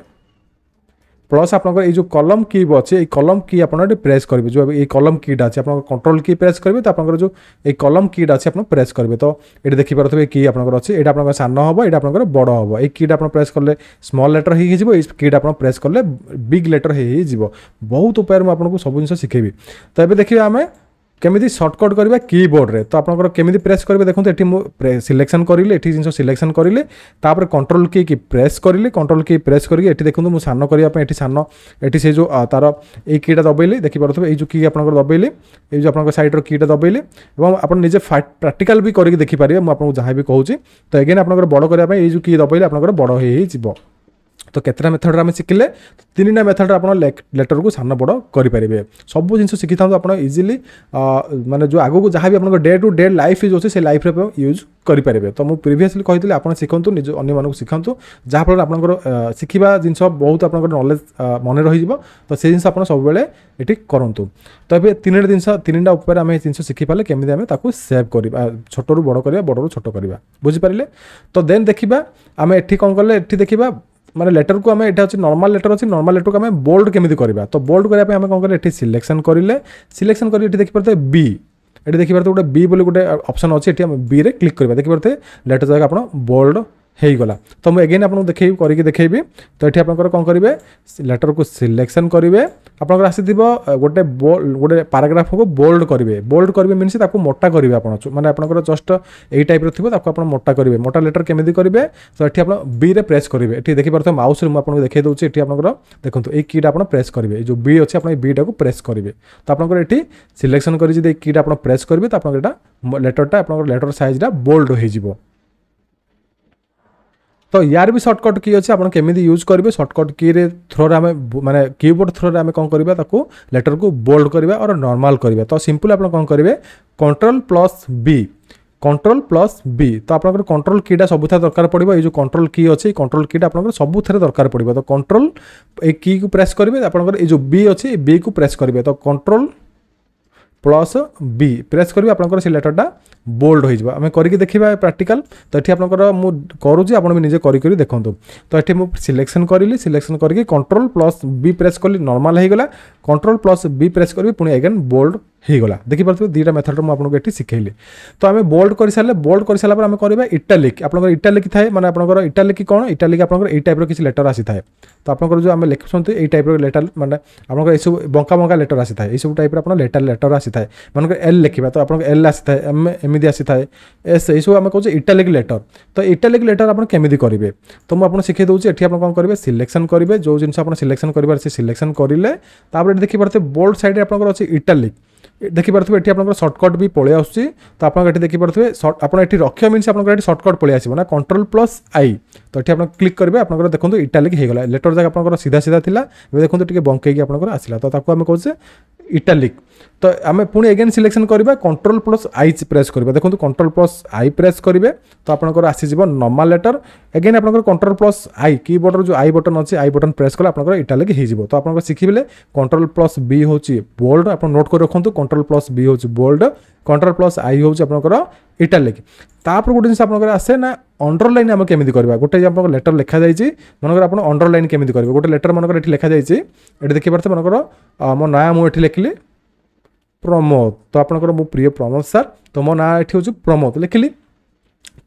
Speaker 1: প্লস আপনার এই যে কলম কিব অছে এই কলম কি আপনার এটি প্রেস করবে যে এই কলম কিটা আছে আপনার কন্ট্রোল কি প্রেস করবে তো আপনার যে এই কলম কিটা আছে আপনার প্রেস করবে তো এটি দেখিপারে কি আপনার অছে এটা আপনার সান হব এটা আপনার বড় হব এই কিটা আপনার প্রেস করলে স্মল লেটর হয়ে যাব এই কিটা আপনার প্রেস করলে বিগ লেটর হয়ে যাব বহুত উপায়ে আপনার সব জিনিস শিখেবি তো এবার দেখবে আমি কেমিতি সর্টকট করা কিবোর্ডে তো আপনার কেমিতি প্রেস করবে দেখুন এটি মু সিলেকশন করলে এটি জিনিস সিলেকশন করলে তাপরে কন্ট্রোল কি কি প্রেস করলে কন্ট্রোল কি প্রেস করি এটি দেখুন মু সান করা এটি সান এটি সেই যে তার এই কিটা দবাইলে দেখিপারে এই যে কি আপনার দবাইলে এই যে আপনার সাইডর কিটা দবাইলে এবং আপনার নিজে প্রাকটিকাল বি করি দেখিপারে মু আপনার যা বি কুচি তো এগেন আপনার বড় করা এই যে কি দবাইলে আপনার বড় হয়ে যাব ତ କେତେଟା ମେଥଡ଼ରେ ଆମେ ଶିଖିଲେ ତିନିଟା ମେଥଡ଼ରେ ଆପଣ ଲେଟରକୁ ସାନ ବଡ଼ କରିପାରିବେ ସବୁ ଜିନିଷ ଶିଖିଥାନ୍ତୁ ଆପଣ ଇଜିଲି ମାନେ ଯେଉଁ ଆଗକୁ ଯାହା ବି ଆପଣଙ୍କ day to day life use ଅଛି ସେ ଲାଇଫ୍ରେ ୟୁଜ୍ କରିପାରିବେ ତ ମୁଁ ପ୍ରିଭିୟସଲି କହିଥିଲି ଆପଣ ଶିଖନ୍ତୁ ନିଜ ଅନ୍ୟମାନଙ୍କୁ ଶିଖାନ୍ତୁ ଯାହାଫଳରେ ଆପଣଙ୍କର ଶିଖିବା ଜିନିଷ ବହୁତ ଆପଣଙ୍କର ନଲେଜ୍ ମନେ ରହିଯିବ ତ ସେ ଜିନିଷ ଆପଣ ସବୁବେଳେ ଏଠି କରନ୍ତୁ ତ ଏବେ ତିନିଟା ଜିନିଷ ତିନିଟା ଉପରେ ଆମେ ଜିନିଷ ଶିଖିପାରିଲେ କେମିତି ଆମେ ତାକୁ ସେଭ୍ କରିବା ଛୋଟରୁ ବଡ଼ କରିବା ବଡ଼ରୁ ଛୋଟ କରିବା ବୁଝିପାରିଲେ ତ ଦେନ୍ ଦେଖିବା ଆମେ ଏଠି କ'ଣ କଲେ ଏଠି ଦେଖିବା মানে লেটরକୁ ଆମେ ଏଇଟା ହେଉଛି ନର୍ମାଲ୍ ଲେଟର୍ ଅଛି ନର୍ମାଲ୍ ଲେଟରକୁ ଆମେ ବୋଲ୍ଡ କେମିତି କରିବା ତ ବୋଲ୍ଡ କରିବା ପାଇଁ ଆମେ କ'ଣ କରିବା ଏଠି ସିଲେକ୍ସନ୍ କରିଲେ ସିଲେକ୍ସନ୍ କରି ଏଠି ଦେଖିପାରୁଥିବେ ବି ଏଠି ଦେଖିପାରୁଥିବେ ଗୋଟେ ବି ବୋଲି ଗୋଟେ ଅପସନ୍ ଅଛି ଏଠି ଆମେ ବିରେ କ୍ଲିକ୍ କରିବା ଦେଖିପାରୁଥିବେ ଲେଟର୍ ଯାକ ଆପଣ ବୋଲ୍ଡ ହେଇଗଲା ତ ମୁଁ ଏଗେନ୍ ଆପଣଙ୍କୁ ଦେଖେଇବି କରିକି ଦେଖେଇବି ତ ଏଠି ଆପଣଙ୍କର କ'ଣ କରିବେ ଲେଟର୍କୁ ସିଲେକ୍ସନ୍ କରିବେ ଆପଣଙ୍କର ଆସିଥିବ ଗୋଟେ ଗୋଟେ ପାରାଗ୍ରାଫ୍ ହେବ ବୋଲ୍ଡ କରିବେ ବୋଲ୍ଡ କରିବେ ମିନ୍ସ ତାକୁ ମୋଟା କରିବେ ଆପଣ ମାନେ ଆପଣଙ୍କର ଜଷ୍ଟ ଏଇ ଟାଇପ୍ର ଥିବ ତାକୁ ଆପଣ ମୋଟା କରିବେ ମୋଟା ଲେଟର୍ କେମିତି କରିବେ ତ ଏଠି ଆପଣ ବିରେ ପ୍ରେସ୍ କରିବେ ଏଠି ଦେଖିପାରୁଥିବେ ମାଉସ୍ରେ ମୁଁ ଆପଣଙ୍କୁ ଦେଖେଇ ଦେଉଛି ଏଠି ଆପଣଙ୍କର ଦେଖନ୍ତୁ ଏଇ କିଟା ଆପଣ ପ୍ରେସ୍ କରିବେ ଏଇ ଯେଉଁ ବି ଅଛି ଆପଣ ଏଇ ବିଟାକୁ ପ୍ରେସ୍ କରିବେ ତ ଆପଣଙ୍କର ଏଠି ସିଲେକ୍ସନ୍ କରି ଯଦି ଏଇ କିଟା ଆପଣ ପ୍ରେସ୍ କରିବେ ତ ଆପଣଙ୍କର ଏଇଟା ଲେଟର୍ଟା ଆପଣଙ୍କର ଲେଟର୍ ସାଇଜ୍ଟା ବୋଲ୍ଡ ହୋଇଯିବ ତ ୟାର ବି ସର୍ଟକଟ୍ କି ଅଛି ଆପଣ କେମିତି ୟୁଜ୍ କରିବେ ସର୍ଟକଟ୍ କିରେ ଥ୍ରୋରେ ଆମେ ମାନେ କିବୋର୍ଡ଼ ଥ୍ରୋରେ ଆମେ କ'ଣ କରିବା ତାକୁ ଲେଟର୍କୁ ବୋଲ୍ଡ କରିବା ଅର ନର୍ମାଲ୍ କରିବା ତ ସିମ୍ପଲ୍ ଆପଣ କ'ଣ କରିବେ control plus B control plus B তো আপনার কন্ট্রোল কিটা সবুথে দরকার পড়ব এই যে কন্ট্রোল কি অছে কন্ট্রোল কিটা আপনার সবুথে দরকার পড়ব তো কন্ট্রোল এই কি কু প্রেস করবে আপনার এই যে বি অছে বি কু প্রেস করবে তো কন্ট্রোল प्लस बी प्रेस करी आपंकर से लेटरटा बोल्ड हो आम करके देखा प्राक्टिकाल तो ये आपंकर आप निजे कर देखो तो ये मुझे सिलेक्शन करी सिलेक्शन करके कंट्रोल प्लस बी प्रेस कली नर्माल होगा कंट्रोल प्लस बी प्रेस करी पुणी एगेन बोल्ड ହେଇଗଲା ଦେଖିପାରୁଥିବେ ଦୁଇଟା ମେଥଡ଼ରେ ମୁଁ ଆପଣଙ୍କୁ ଏଠି ଶିଖେଇଲି ତ ଆମେ ବୋଲ୍ଡ କରିସାରିଲେ ବୋଲ୍ଡ କରିସାରିଲା ପରେ ଆମେ କରିବା ଇଟାଲିକ୍ ଆପଣଙ୍କର ଇଟାଲିକ୍ ଥାଏ ମାନେ ଆପଣଙ୍କର ଇଟାଲିକ୍ କ'ଣ ଇଟାଲିକ୍ ଆପଣଙ୍କର ଏଇ ଟାଇପ୍ର କିଛି ଲେଟର୍ ଆସିଥାଏ ତ ଆପଣଙ୍କର ଯେଉଁ ଆମେ ଲେଖୁଛନ୍ତି ଏଇ ଟାଇପ୍ର ଲେଟର୍ ମାନେ ଆପଣଙ୍କର ଏସବୁ ବଙ୍କା ବଙ୍କା ଲେଟର୍ ଆସିଥାଏ ଏଇସବୁ ଟାଇପ୍ର ଆପଣ ଲେଟର୍ ଲେଟର୍ ଆସିଥାଏ ମାନଙ୍କର ଏଲ୍ ଲେଖିବା ତ ଆପଣଙ୍କ ଏଲ୍ ଆସିଥାଏ ଏମ୍ ଏମିତି ଆସିଥାଏ ଏସ୍ ଏଇସବୁ ଆମେ କହୁଛେ ଇଟାଲିକ୍ ଲେଟର୍ ତ ଇଟାଲିକ୍ ଲେଟର୍ ଆପଣ କେମିତି କରିବେ ତ ମୁଁ ଆପଣ ଶିଖେଇ ଦେଉଛି ଏଠି ଆପଣ କ'ଣ କରିବେ ସିଲେକ୍ସନ୍ କରିବେ ଯେଉଁ ଜିନିଷ ଆପଣ ସିଲେକ୍ସନ୍ କରିବାର ସେ ସିଲେକ୍ସନ୍ କରିଲେ ତାପରେ ଏଠି ଦେଖିପାରୁଥିବେ ବୋଲ୍ଡ ସାଇଡ଼୍ରେ ଆପଣଙ୍କର ଅଛି ଇଟାଲିକ୍ ଦେଖିପାରୁଥିବେ ଏଠି ଆପଣଙ୍କର ସର୍ଟକଟ୍ ବି ପଳେଇ ଆସୁଛି ତ ଆପଣ ଏଠି ଦେଖିପାରୁଥିବେ ଆପଣ ଏଠି ରଖିବା ମିନ୍ସ ଆପଣଙ୍କର ଏଠି ସର୍ଟକଟ୍ ପଳେଇ ଆସିବ ନା କଣ୍ଟ୍ରୋଲ ପ୍ଲସ୍ ଆଇ ତ ଏଠି ଆପଣ କ୍ଲିକ୍ କରିବେ ଆପଣଙ୍କର ଦେଖନ୍ତୁ ଇଟାଲିକ୍ ହେଇଗଲା ଲେଟର୍ ଯାକ ଆପଣଙ୍କର ସିଧା ସିଧା ଥିଲା ଏବେ ଦେଖନ୍ତୁ ଟିକେ ବଙ୍କେଇକି ଆପଣଙ୍କର ଆସିଲା ତ ତାକୁ ଆମେ କହୁଛେ ইটালিক তো আমি পুঁ এগেন সিলেকশন করা কন্ট্রোল প্লস আই প্রেস করা দেখুন কন্ট্রোল প্লস আই প্রেস করবে তো আপনার আসিযোগ নর্মাল লেটর এগেন আপনার কন্ট্রোল প্লস আই কিবোর্ডর যে আই বটন অছে আই বটন প্রেস কলে আপনার ইটালিক হয়ে তো আপনার শিখিলে কন্ট্রোল প্লস বি হচ্ছে বোল্ড আপনার নোট করে রাখুন কন্ট্রোল প্লস বি হচ্ছে বোল্ড কন্ট্রোল প্লস আই হচ্ছে আপনার ଏଇଟା ଲେଖି ତାପରେ ଗୋଟେ ଜିନିଷ ଆପଣଙ୍କର ଆସେ ନା ଅଣ୍ଡରଲାଇନ୍ ଆମେ କେମିତି କରିବା ଗୋଟେ ଆପଣଙ୍କ ଲେଟର୍ ଲେଖାଯାଇଛି ମନେକର ଆପଣ ଅଣ୍ଡରଲାଇନ୍ କେମିତି କରିବେ ଗୋଟେ ଲେଟର୍ ମନେକର ଏଠି ଲେଖାଯାଇଛି ଏଠି ଦେଖିପାରୁଥିବେ ମନେକର ମୋ ନାଁ ମୁଁ ଏଠି ଲେଖିଲି ପ୍ରମୋଦ ତ ଆପଣଙ୍କର ମୋ ପ୍ରିୟ ପ୍ରମୋଦ ସାର୍ ତ ମୋ ନାଁ ଏଠି ହେଉଛି ପ୍ରମୋଦ ଲେଖିଲି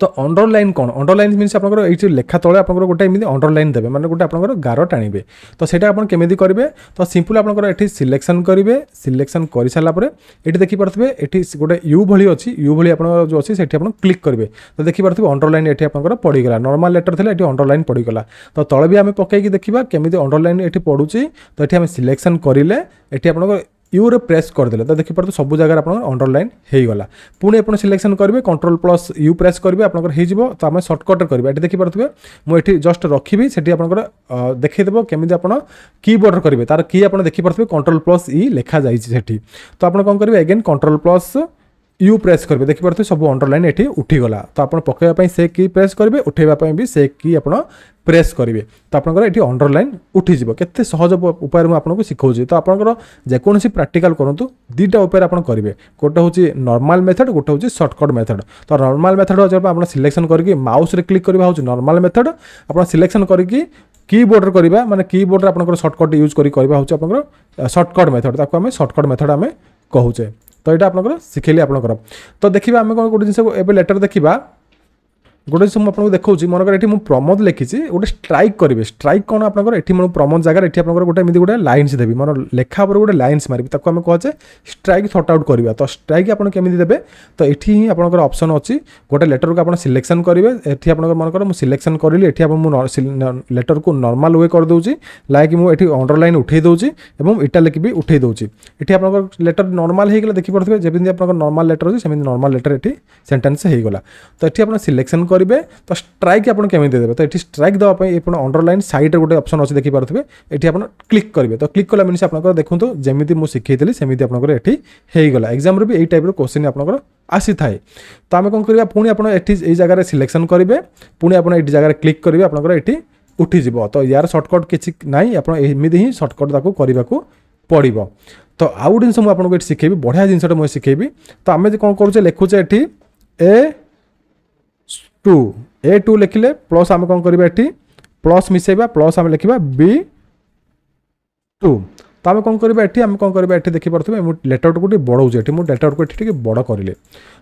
Speaker 1: ତ ଅଣ୍ଡରଲାଇନ୍ କ'ଣ ଅଣ୍ଡରଲାଇନ୍ ମିନ୍ସ ଆପଣଙ୍କର ଏଇଠି ଲେଖା ତଳେ ଆପଣଙ୍କର ଗୋଟେ ଏମିତି ଅଣ୍ଡରଲାଇନ୍ ଦେବେ ମାନେ ଗୋଟେ ଆପଣଙ୍କର ଗାର ଟାଣିବେ ତ ସେଇଟା ଆପଣ କେମିତି କରିବେ ତ ସିମ୍ପଲ୍ ଆପଣଙ୍କର ଏଠି ସିଲେକ୍ସନ୍ କରିବେ ସିଲେକ୍ସନ୍ କରିସାରିଲା ପରେ ଏଠି ଦେଖିପାରୁଥିବେ ଏଠି ଗୋଟେ ୟୁ ଭଳି ଅଛି ୟୁ ଭଳି ଆପଣଙ୍କର ଯେଉଁ ଅଛି ସେଠି ଆପଣ କ୍ଲିକ୍ କରିବେ ତ ଦେଖିପାରୁଥିବେ ଅଣ୍ଡରଲାଇନ୍ ଏଠି ଆପଣଙ୍କର ପଡ଼ିଗଲା ନର୍ମାଲ୍ ଲେଟର୍ ଥିଲା ଏଠି ଅଣ୍ଡରଲାଇନ୍ ପଡ଼ିଗଲା ତ ତଳେ ବି ଆମେ ପକାଇକି ଦେଖିବା କେମିତି ଅଣ୍ଡରଲାଇନ୍ ଏଠି ପଡ଼ୁଛି ତ ଏଠି ଆମେ ସିଲେକ୍ସନ୍ କରିଲେ ଏଠି ଆପଣଙ୍କର ୟୁରେ ପ୍ରେସ୍ କରିଦେଲେ ତ ଦେଖିପାରୁଥିବେ ସବୁ ଜାଗାରେ ଆପଣଙ୍କର ଅଣ୍ଡରଲାଇନ୍ ହେଇଗଲା ପୁଣି ଆପଣ ସିଲେକ୍ସନ୍ କରିବେ କଣ୍ଟ୍ରୋଲ୍ ପ୍ଲସ୍ ୟୁ ପ୍ରେସ୍ କରିବେ ଆପଣଙ୍କର ହେଇଯିବ ତ ଆମେ ସର୍ଟକଟ୍ରେ କରିବା ଏଠି ଦେଖିପାରୁଥିବେ ମୁଁ ଏଠି ଜଷ୍ଟ ରଖିବି ସେଠି ଆପଣଙ୍କର ଦେଖେଇଦେବ କେମିତି ଆପଣ କିବୋର୍ଡ଼ରେ କରିବେ ତାର କି ଆପଣ ଦେଖିପାରୁଥିବେ କଣ୍ଟ୍ରୋଲ୍ ପ୍ଲସ୍ ଇ ଲେଖାଯାଇଛି ସେଠି ତ ଆପଣ କ'ଣ କରିବେ again control plus U press କରିବେ ଦେଖିପାରୁଥିବେ ସବୁ ଅଣ୍ଡରଲାଇନ୍ ଏଠି ଉଠିଗଲା ତ ଆପଣ ପକାଇବା ପାଇଁ ସେ କି ପ୍ରେସ୍ କରିବେ ଉଠାଇବା ପାଇଁ ବି ସେ କି ଆପଣ ପ୍ରେସ୍ କରିବେ ତ ଆପଣଙ୍କର ଏଠି ଅଣ୍ଡରଲାଇନ୍ ଉଠିଯିବ କେତେ ସହଜ ଉପାୟରେ ମୁଁ ଆପଣଙ୍କୁ ଶିଖାଉଛି ତ ଆପଣଙ୍କର ଯେକୌଣସି ପ୍ରାକ୍ଟିକାଲ୍ କରନ୍ତୁ ଦୁଇଟା ଉପାୟରେ ଆପଣ କରିବେ ଗୋଟେ ହେଉଛି ନର୍ମାଲ୍ ମେଥଡ଼ ଗୋଟେ ହେଉଛି ସର୍ଟକଟ୍ ମେଥଡ଼ ତ ନର୍ମାଲ୍ ମେଥଡ଼ ହେଉଛି ଆପଣ ସିଲେକ୍ସନ୍ କରିକି ମାଉସ୍ରେ କ୍ଲିକ୍ କରିବା ହେଉଛି ନର୍ମାଲ୍ ମେଥଡ଼ ଆପଣ ସିଲେକ୍ସନ୍ କରିକି କିବୋର୍ଡ଼ରେ କରିବା ମାନେ କିବୋର୍ଡ଼ରେ ଆପଣଙ୍କର ସର୍ଟକଟ୍ ୟୁଜ୍ କରି କରିବା ହେଉଛି ଆପଣଙ୍କର ସର୍ଟକଟ୍ ମେଥଡ଼ ତାକୁ ଆମେ ସର୍ଟକଟ୍ ମେଥଡ଼ ଆମେ କହୁଛେ ତ ଏଇଟା ଆପଣଙ୍କର ଶିଖେଇଲି ଆପଣଙ୍କର ତ ଦେଖିବା ଆମେ କ'ଣ ଗୋଟେ ଜିନିଷ ଏବେ ଲେଟର୍ ଦେଖିବା ଗୋଟେ ଜିନିଷ ମୁଁ ଆପଣଙ୍କୁ ଦେଖାଉଛି ମନେକର ଏଠି ମୁଁ ପ୍ରମୋଦ ଲେଖିଛି ଗୋଟେ ଷ୍ଟ୍ରାଇକ୍ କରିବେ ଷ୍ଟ୍ରାଇକ୍ କ'ଣ ଆପଣଙ୍କର ଏଠି ମୁଁ ପ୍ରମୋଦ ଜାଗାରେ ଏଠି ଆପଣଙ୍କର ଗୋଟେ ଏମିତି ଗୋଟେ ଲାଇନ୍ସ ଦେବି ମୋର ଲେଖା ଉପରେ ଗୋଟେ ଲାଇନ୍ସ ମାରିବି ତାକୁ ଆମେ କୁହାଯାଏ ଷ୍ଟ୍ରାଇକ୍ ସର୍ଟ ଆଉଟ୍ କରିବା ତ ଷ୍ଟ୍ରାଇକ୍ ଆପଣ କେମିତି ଦେବେ ତ ଏଠି ହିଁ ଆପଣଙ୍କର ଅପସନ୍ ଅଛି ଗୋଟେ ଲେଟର୍କୁ ଆପଣ ସିଲେକ୍ସନ୍ କରିବେ ଏଠି ଆପଣଙ୍କର ମନେକର ମୁଁ ସିଲେକ୍ସନ୍ କରିଲି ଏଠି ଆପଣ ମୁଁ ଲେଟର୍କୁ ନର୍ମାଲ୍ ୱେ କରିଦେଉଛି ଲାଇକ୍ ମୁଁ ଏଠି ଅଣ୍ଡରଲାଇନ୍ ଉଠେଇ ଦେଉଛି ଏବଂ ଇଟା ଲେଖିବି ଉଠେଇ ଦେଉଛି ଏଠି ଆପଣଙ୍କର ଲେଟର୍ ନର୍ମାଲ୍ ହେଇଗଲେ ଦେଖିପାରୁଥିବେ ଯେମିତି ଆପଣଙ୍କର ନର୍ମାଲ୍ ଲେଟର୍ ଅଛି ସେମିତି ନର୍ମାଲ୍ ଲେଟର୍ ଏଠି ସେଣ୍ଟେନ୍ସ ହେଇଗଲା ତ ଏଠି ଆପଣ ସିଲେକ୍ସନ୍ କରିବେ ତ ଷ୍ଟ୍ରାଇକ୍ ଆପଣ କେମିତି ଦେବେ ତ ଏଠି ଷ୍ଟ୍ରାଇକ୍ ଦେବା ପାଇଁ ଆପଣ ଅଣ୍ଡରଲାଇନ୍ ସାଇଡ଼୍ରେ ଗୋଟେ ଅପସନ୍ ଅଛି ଦେଖିପାରୁଥିବେ ଏଠି ଆପଣ କ୍ଲିକ୍ କରିବେ ତ କ୍ଲିକ୍ କଲା ମିନ୍ସ ଆପଣଙ୍କର ଦେଖନ୍ତୁ ଯେମିତି ମୁଁ ଶିଖେଇଥିଲି ସେମିତି ଆପଣଙ୍କର ଏଠି ହେଇଗଲା ଏକ୍ଜାମ୍ରେ ବି ଏଇ ଟାଇପ୍ର କୋଶ୍ଚିନ୍ ଆପଣଙ୍କର ଆସିଥାଏ ତ ଆମେ କ'ଣ କରିବା ପୁଣି ଆପଣ ଏଠି ଏଇ ଜାଗାରେ ସିଲେକ୍ସନ୍ କରିବେ ପୁଣି ଆପଣ ଏଇ ଜାଗାରେ କ୍ଲିକ୍ କରିବେ ଆପଣଙ୍କର ଏଠି ଉଠିଯିବ ତ ୟାର ସର୍ଟକଟ୍ କିଛି ନାହିଁ ଆପଣ ଏମିତି ହିଁ ସର୍ଟକଟ୍ ତାକୁ କରିବାକୁ ପଡ଼ିବ ତ ଆଉ ଜିନିଷ ମୁଁ ଆପଣଙ୍କୁ ଏଠି ଶିଖେଇବି ବଢ଼ିଆ ଜିନିଷଟା ମୁଁ ଶିଖେଇବି ତ ଆମେ କ'ଣ କରୁଛେ ଲେଖୁଛେ ଏଠି ଏ টু এ টু লিখিলে প্লস আমি କ'ଣ କରିବା ଏଠି ପ୍ଲସ୍ ମିଶାଇବା ପ୍ଲସ୍ ଆମେ ଲେଖିବା ବି ଟୁ ତ ଆମେ କ'ଣ କରିବା ଏଠି ଆମେ କ'ଣ କରିବା ଏଠି ଦେଖିପାରୁଥିବେ ମୁଁ ଲେଟର୍ଟିକୁ ଟିକେ ବଢ଼ଉଛି ଏଠି ମୁଁ ଲେଟର୍କୁ ଏଠି ଟିକେ ବଡ଼ କରିଲି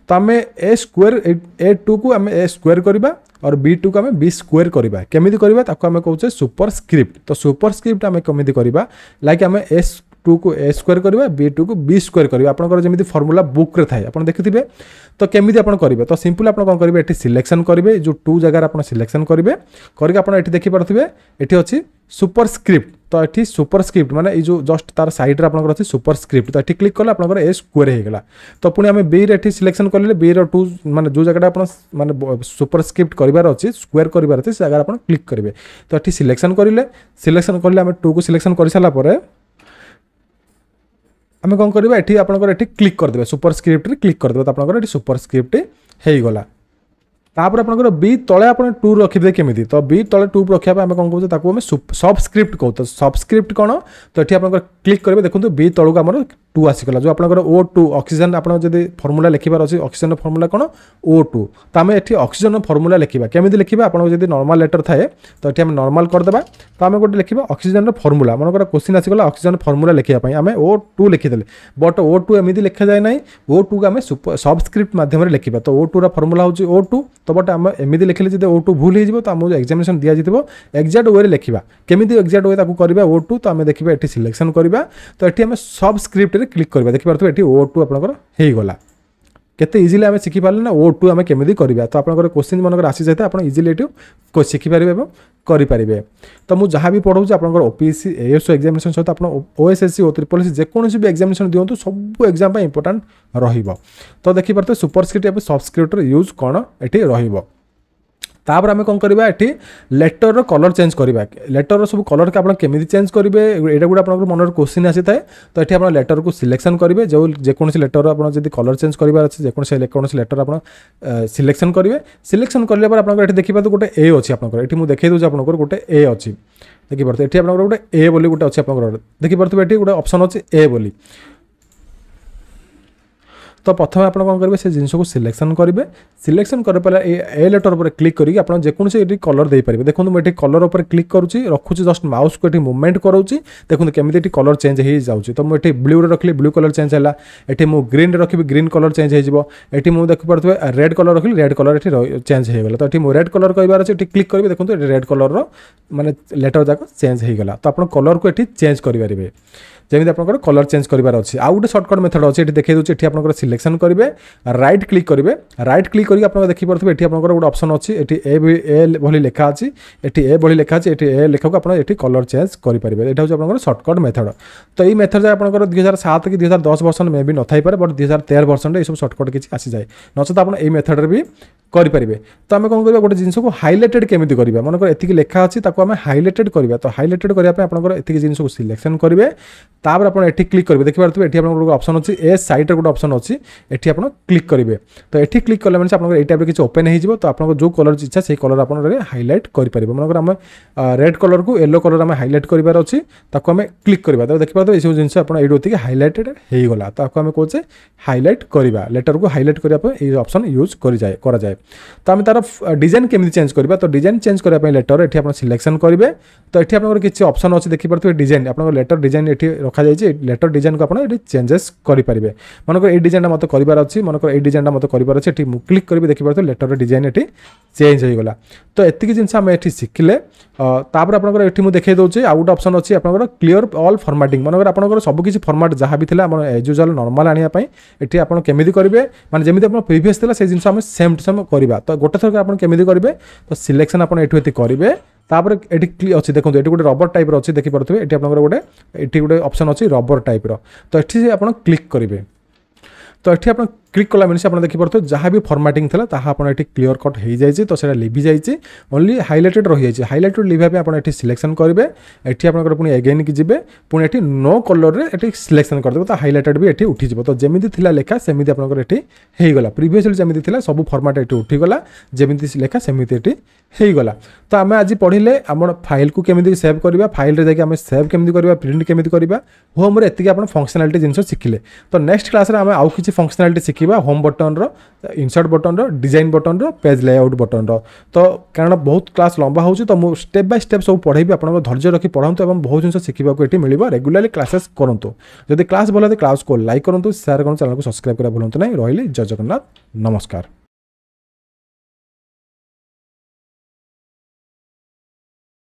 Speaker 1: ତ ଆମେ ଏ ସ୍କୋୟାର ଏ ଟୁକୁ ଆମେ ଏ ସ୍କୋୟାର କରିବା और बी टू को आम बी स्क्वेयर करवा केमी करवा आम कौचे सुपर स्क्रिप्ट तो सुपर स्क्रिप्ट आम कमी करवा लाइक आम ए टू को ए स्क्वयर करवा बी टू को बी स्क्वयर करवा आपंकर फर्मुला बुक थाए आप देखिए तो कमी आप करेंगे तो सिंपल आप कौन करेंगे ये सिलेक्शन करेंगे जो टू जगह आप सिलेक्शन करेंगे करके देख पारे ये अच्छे सुपर स्क्रिप्ट तो ये सुपर स्क्रिप्ट मैंने जो जस्ट तार सैड्रे आप अच्छी सुपर स्क्रिप्ट तो ये क्लिक कले आपर ए स्क्वयर होगा तो पुणी आम बी रि सिलेक्शन करेंगे बी टू मैंने जो जगह आप मैंने सुपर स्क्रिप्ट करार अच्छे स्क्वयर करार अच्छे से जगह आप क्लिक करेंगे तो ये सिलेक्शन करेंगे सिलेक्शन करेंगे आम टू को सिलेक्शन कर सारापर ଆମେ କ'ଣ କରିବା ଏଠି ଆପଣଙ୍କର ଏଠି କ୍ଲିକ୍ କରିଦେବେ ସୁପରସ୍କ୍ରିପ୍ଟରେ କ୍ଲିକ୍ କରିଦେବେ ତ ଆପଣଙ୍କର ଏଠି ସୁପରସ୍କ୍ରିପ୍ଟ ହେଇଗଲା তাপরে আপনার বি তলে আপনার টু রখিদে কেমিতি তো বি তলে টু রক্ষা আমি কম করছে তাকে আমি সবস্ক্রিপ্ট কৌ তো সবস্ক্রিপ্ট কোণ তো এটি আপনার ক্লিক করবে দেখুন বি তলক আমার টু আসিগলা যে আপনার ও টু অক্সিজেন আপনার যদি ফর্মুলা লেখিবার অছে অক্সিজেন ফর্মুলা কোণ ও টু তো আমি এটি অক্সিজেন ফর্মুলা লেখিবা কেমিতি লেখিবা আপনার যদি নর্মাল লেটর থাকে তো এটি আমি নর্মাল করেদেবা তো আমি গোটে লেখিবা অক্সিজেন ফর্মুলা মনে কোশ্চিন আসিগলা অক্সিজেন ফর্মুলা লেখিবা আমি ও টু লিখিদেলে বট ও টু এমিতি লেখা যায় না ও টু আমি সবস্ক্রিপ্ট মাধ্যমে লেখিবা তো ও টুর ফর্মুলা হচ্ছে ও টু ତ ବଟ୍ ଆମେ ଏମିତି ଲେଖିଲେ ଯଦି ଓ ଟୁ ଭୁଲ ହେଇଯିବ ତ ଆମକୁ ଏକ୍ଜାମିନେସନ୍ ଦିଆଯିବ ଏକ୍ଜାକ୍ଟ ୱେରେ ଲେଖିବା କେମିତି ଏକ୍ଜାକ୍ଟ ୱେ ତାକୁ କରିବା ଓ ଟୁ ତ ଆମେ ଦେଖିବା ଏଠି ସିଲେକ୍ସନ୍ କରିବା ତ ଏଠି ଆମେ ସବ୍ ସ୍କ୍ରିପ୍ଟରେ କ୍ଲିକ୍ କରିବା ଦେଖିପାରୁଥିବେ ଏଠି ଓ ଟୁ ଆପଣଙ୍କର ହେଇଗଲା କେତେ ଇଜିଲି ଆମେ ଶିଖିପାରିଲେ ନା ଓ ଟୁ ଆମେ କେମିତି କରିବା ତ ଆପଣଙ୍କର କୋଶ୍ଚିନ୍ ମାନଙ୍କର ଆସିଯାଇଥାଏ ଆପଣ ଇଜିଲି ଏଠୁ ଶିଖିପାରିବେ ଏବଂ କରିପାରିବେ ତ ମୁଁ ଯାହା ବି ପଢ଼ଉଛି ଆପଣଙ୍କର O P S C AS examination ସହିତ ଆପଣ ଓ ଏସ୍ ଏସ୍ ସି ଓ ତ୍ରିପଲ୍ ଏସ୍ ଯେକୌଣସି ବି ଏକ୍ଜାମିନେସନ୍ ଦିଅନ୍ତୁ ସବୁ ଏକ୍ଜାମ୍ ପାଇଁ ଇମ୍ପୋର୍ଟାଣ୍ଟ ରହିବ ତ ଦେଖିପାରୁଥିବେ ସୁପରସ୍କ୍ରିପ୍ଟ ଏବଂ ସବସ୍କ୍ରିପ୍ଟର ୟୁଜ୍ କ'ଣ ଏଠି ରହିବ তাপরে আমি কম করা এটি লেটরর কলর চেঞ্জ করা লেটরর সব কলরকে আপনার কেমিতি চেঞ্জ করবে এটা গোটে আপনার মনের কোশ্চিন আসি থাকে তো এটি আপনার লেটরক সিলেকশন করবে যে যেকোন লেটর আপনার যদি কলর চেঞ্জ করার আছে যেকোন কোণ লেটর আপনার সিলেকশন করবে সিলেকশন কলে পরে আপনার এটি দেখিপার গোটে এ অছি আপনার এটি মু দেখাই দেছি আপনার গোটে এ অছি দেখিপার এটি আপনার গোটে এ বলে গোটে অছি আপনার দেখিপার এটি গোটে অপসন অছি এ বলে তো প্রথমে আপনার কম করবে সে জিনিসকে সিলেকশন করবে সিলেকশন করাপরে এই এ লেটর উপরে ক্লিক করি আপনার যেকোন এটি কলর দিয়ে দেখুন মু এটি কলর উপরে ক্লিক করুছি রখুছি জস্ট মাউসকে এটি মুভমেন্ট করুছি দেখুন কেমিতি এটি কলর চেঞ্জ হয়ে যাচ্ছে তো মু এটি ব্লুরে রাখলি ব্লু কলর চেঞ্জ হল এটি মু গ্রিনরে রাখবি গ্রিন কলর চেঞ্জ হয়ে যাব এটি মু দেখিপারে রেড কলর রাখলি রেড কলর এটি চেঞ্জ হয়ে গেল তো এটি মু রেড কলর কইবার আছে এটি ক্লিক করবি দেখুন এটি রেড কলর মানে লেটর যাক চেঞ্জ হয়ে গেল তো আপনার কলরকে এটি চেঞ্জ করে যেমি আপনার কলর চেঞ্জ করবার অছে আউ গোটে সর্টকট মেথড অছে এটি দেখাই দেছি এটি আপনার সিলেকশন করবে রাইট ক্লিক করবে রাইট ক্লিক করি আপনার দেখিপারে এটি আপনার গোটে অপসন অছে এটি এ এ ভি লেখা আছে এটি এ ভি লেখা আছে এটি এ লেখাকে আপনার এটি কলর চেঞ্জ করে এটা হচ্ছে আপনার সর্টকট মেথড তো এই মেথড যায় আপনার দুই হাজার সাত কি দুই হাজার দশ ভর্সন মে বি নথাইপরে বট দুই হাজার তের ভর্সনটা এইসব সর্টকট কিছু আসিযায়ে নচেত আপনার এই মেথডরে বি କରିପାରିବେ ତ ଆମେ କ'ଣ କରିବା ଗୋଟେ ଜିନିଷକୁ ହାଇଲାଇଟେଡ଼୍ କେମିତି କରିବା ମନେକର ଏତିକି ଲେଖା ଅଛି ତାକୁ ଆମେ ହାଇଲାଇଟେଡ଼୍ କରିବା ତ ହାଇଲାଇଟେଡ଼୍ କରିବା ପାଇଁ ଆପଣଙ୍କର ଏତିକି ଜିନିଷକୁ ସିଲେକ୍ସନ୍ କରିବେ ତାପରେ ଆପଣ ଏଠି କ୍ଲିକ୍ କରିବେ ଦେଖିପାରୁଥିବେ ଏଠି ଆପଣଙ୍କର ଗୋଟେ ଅପସନ୍ ଅଛି ଏ ସାଇଟ୍ରେ ଗୋଟେ ଅପସନ୍ ଅଛି ଏଠି ଆପଣ କ୍ଲିକ୍ କରିବେ ତ ଏଠି କ୍ଲିକ୍ କଲେ ମାନେ ଆପଣଙ୍କର ଏଇ ଟାଇପ୍ରେ କିଛି ଓପେନ୍ ହେଇଯିବ ତ ଆପଣଙ୍କ ଯେଉଁ କଲର୍ ଇଚ୍ଛା ସେଇ କଲର୍ ଆପଣଙ୍କର ହାଇଲାଇଟ୍ କରିପାରିବେ ମନେକର ଆମେ ରେଡ୍ କଲର୍କୁ ୟେଲୋ କଲର୍ ଆମେ ହାଇଲାଇଟ୍ କରିବାର ଅଛି ତାକୁ ଆମେ କ୍ଲିକ୍ କରିବା ତାକୁ ଦେଖିପାରୁଥିବେ ଏସବୁ ଜିନିଷ ଆପଣ ଏଇଠୁ ଟିକେ ହାଇଲାଇଟେଡ୍ ହେଇଗଲା ତାକୁ ଆମେ କହୁଛେ ହାଇଲାଇଟ୍ କରିବା ଲେଟର୍କୁ ହାଇଲାଇଟ୍ କରିବା ପାଇଁ ଏଇ ଅପସନ୍ ୟୁଜ୍ କରିଯାଏ କରାଯାଏ ତ ଆମେ ତାର ଡିଜାଇନ୍ କେମିତି ଚେଞ୍ଜ କରିବା ତ ଡିଜାଇନ୍ ଚେଞ୍ଜ କରିବା ପାଇଁ ଲେଟର୍ ଏଠି ଆପଣ ସିଲେକ୍ସନ୍ କରିବେ ତ ଏଠି ଆପଣଙ୍କର କିଛି ଅପସନ୍ ଅଛି ଦେଖିପାରୁଥିବେ ଡିଜାଇନ୍ ଆପଣଙ୍କ ଲେଟର୍ ଡିଜାଇନ୍ ଏଠି ରଖାଯାଇଛି ଲେଟର୍ ଡିଜାଇନ୍କୁ ଆପଣ ଏଠି ଚେଞ୍ଜେସ୍ କରିପାରିବେ ମନେକର ଏଇ ଡିଜାଇନ୍ଟା ମୋତେ କରିବାର ଅଛି ମନେକର ଏଇ ଡିଜାଇନ୍ଟା ମୋତେ କରିବାର ଅଛି ଏଠି ମୁଁ କ୍ଲିକ୍ କରିବି ଦେଖିପାରୁଥିବେ ଲେଟର୍ ଡିଜାଇନ୍ ଏଠି ଚେଞ୍ଜ ହୋଇଗଲା ତ ଏତିକି ଜିନିଷ ଆମେ ଏଠି ଶିଖିଲେ ତାପରେ ଆପଣଙ୍କର ଏଠି ମୁଁ ଦେଖାଇ ଦେଉଛି ଆଉ ଗୋଟେ ଅପସନ୍ ଅଛି ଆପଣଙ୍କର କ୍ଲିଅର୍ ଅଲ୍ ଫର୍ମାଟିଂ ମନେକର ଆପଣଙ୍କର ସବୁକିଛି ଫର୍ମାଟ୍ ଯାହା ବି ଥିଲା ଆପଣ ଏଜ୍ ୟୁଜୁଆଲ୍ ନର୍ମାଲ୍ ଆଣିବା ପାଇଁ ଏଠି ଆପଣ କେମିତି କରିବେ ମାନେ ଯେମିତି ଆପଣ ପ୍ରିଭିୟସ୍ ଥିଲା ସେଇ ଜିନିଷ ଆମେ ସେମ୍ ଟୁ ସେମ୍ କରିବା ତ ଗୋଟେ ଥରକ ଆପଣ କେମିତି କରିବେ ତ ସିଲେକ୍ସନ୍ ଆପଣ ଏଠୁ ଏଠି କରିବେ তাপরে এটি অছি দেখুন এটি গোটে রবর টাইপর অছি দেখিপারে এটি আপনার গোটে এটি গোটে অপশন অছি রবর টাইপর তো এটি আপনার ক্লিক করবে তো এটি আপনার ক্লিক কলা মিলে আপনার দেখিপারে যা বি ফর্মাটিং লা তাহা আপনার এটি ক্লিয়র কট হয়ে যাই তো সেটা লিভি যাই অনলি হাইলাইটেড রয়েছে হাইলাইটেড লিভা আপনার এটি সিলেকশন করবে এটি আপনার পুঁ এগেন কি যাবে পুঁ এটি নো কলর্রে এটি সিলেকশন করেদেবে তো হাইলাইটেড বি এটি উঠিযোগ তো যেমি লা লেখা সেমি আপনার এটি হয়ে গলা প্রিভিয়সলি যেমি লা সবু ফর্মাট এটি উঠিগলা যেমি লেখা সেমি এটি হয়ে গলা তো আমি আজ পড়লে আমার ফাইল কু কেমি সেভ করা ফাইলে যাই আমি সেভ কেমি করা প্রিন্ট কেমি করা হোমরে এত আপনার ফংশনালিটি জিনিস শিখলে তো নেক্সট ক্লাসে আমি আউ কিছু ফংশনালিটি শিখি ଦେଖିବା ହୋମ୍ ବଟନ୍ର ଇନସର୍ଟ ବଟନ୍ର ଡିଜାଇନ୍ ବଟନ୍ର ପେଜ୍ ଲେଆଉଟ୍ ବଟନ୍ର ତ କାରଣ ବହୁତ କ୍ଲାସ୍ ଲମ୍ବା ହେଉଛି ତ ମୁଁ ଷ୍ଟେପ୍ ବାଇ ଷ୍ଟେପ୍ ସବୁ ପଢ଼େଇବି ଆପଣଙ୍କ ଧୈର୍ଯ୍ୟ ରଖି ପଢ଼ନ୍ତୁ ଏବଂ ବହୁତ ଜିନିଷ ଶିଖିବାକୁ ଏଠି ମିଳିବ ରେଗୁଲାରଲି କ୍ଲାସେସ୍ କରନ୍ତୁ ଯଦି କ୍ଲାସ୍ ଭଲ ଲାଗେ କ୍ଲାସ୍କୁ ଲାଇକ୍ କରନ୍ତୁ ସେୟାର କରନ୍ତୁ ଚ୍ୟାନେଲକୁ ସବସ୍କ୍ରାଇବ୍ କରିବା ଭୁଲନ୍ତୁ ନାହିଁ ରହିଲି ଜୟ ଜଗନ୍ନାଥ ନମସ୍କାର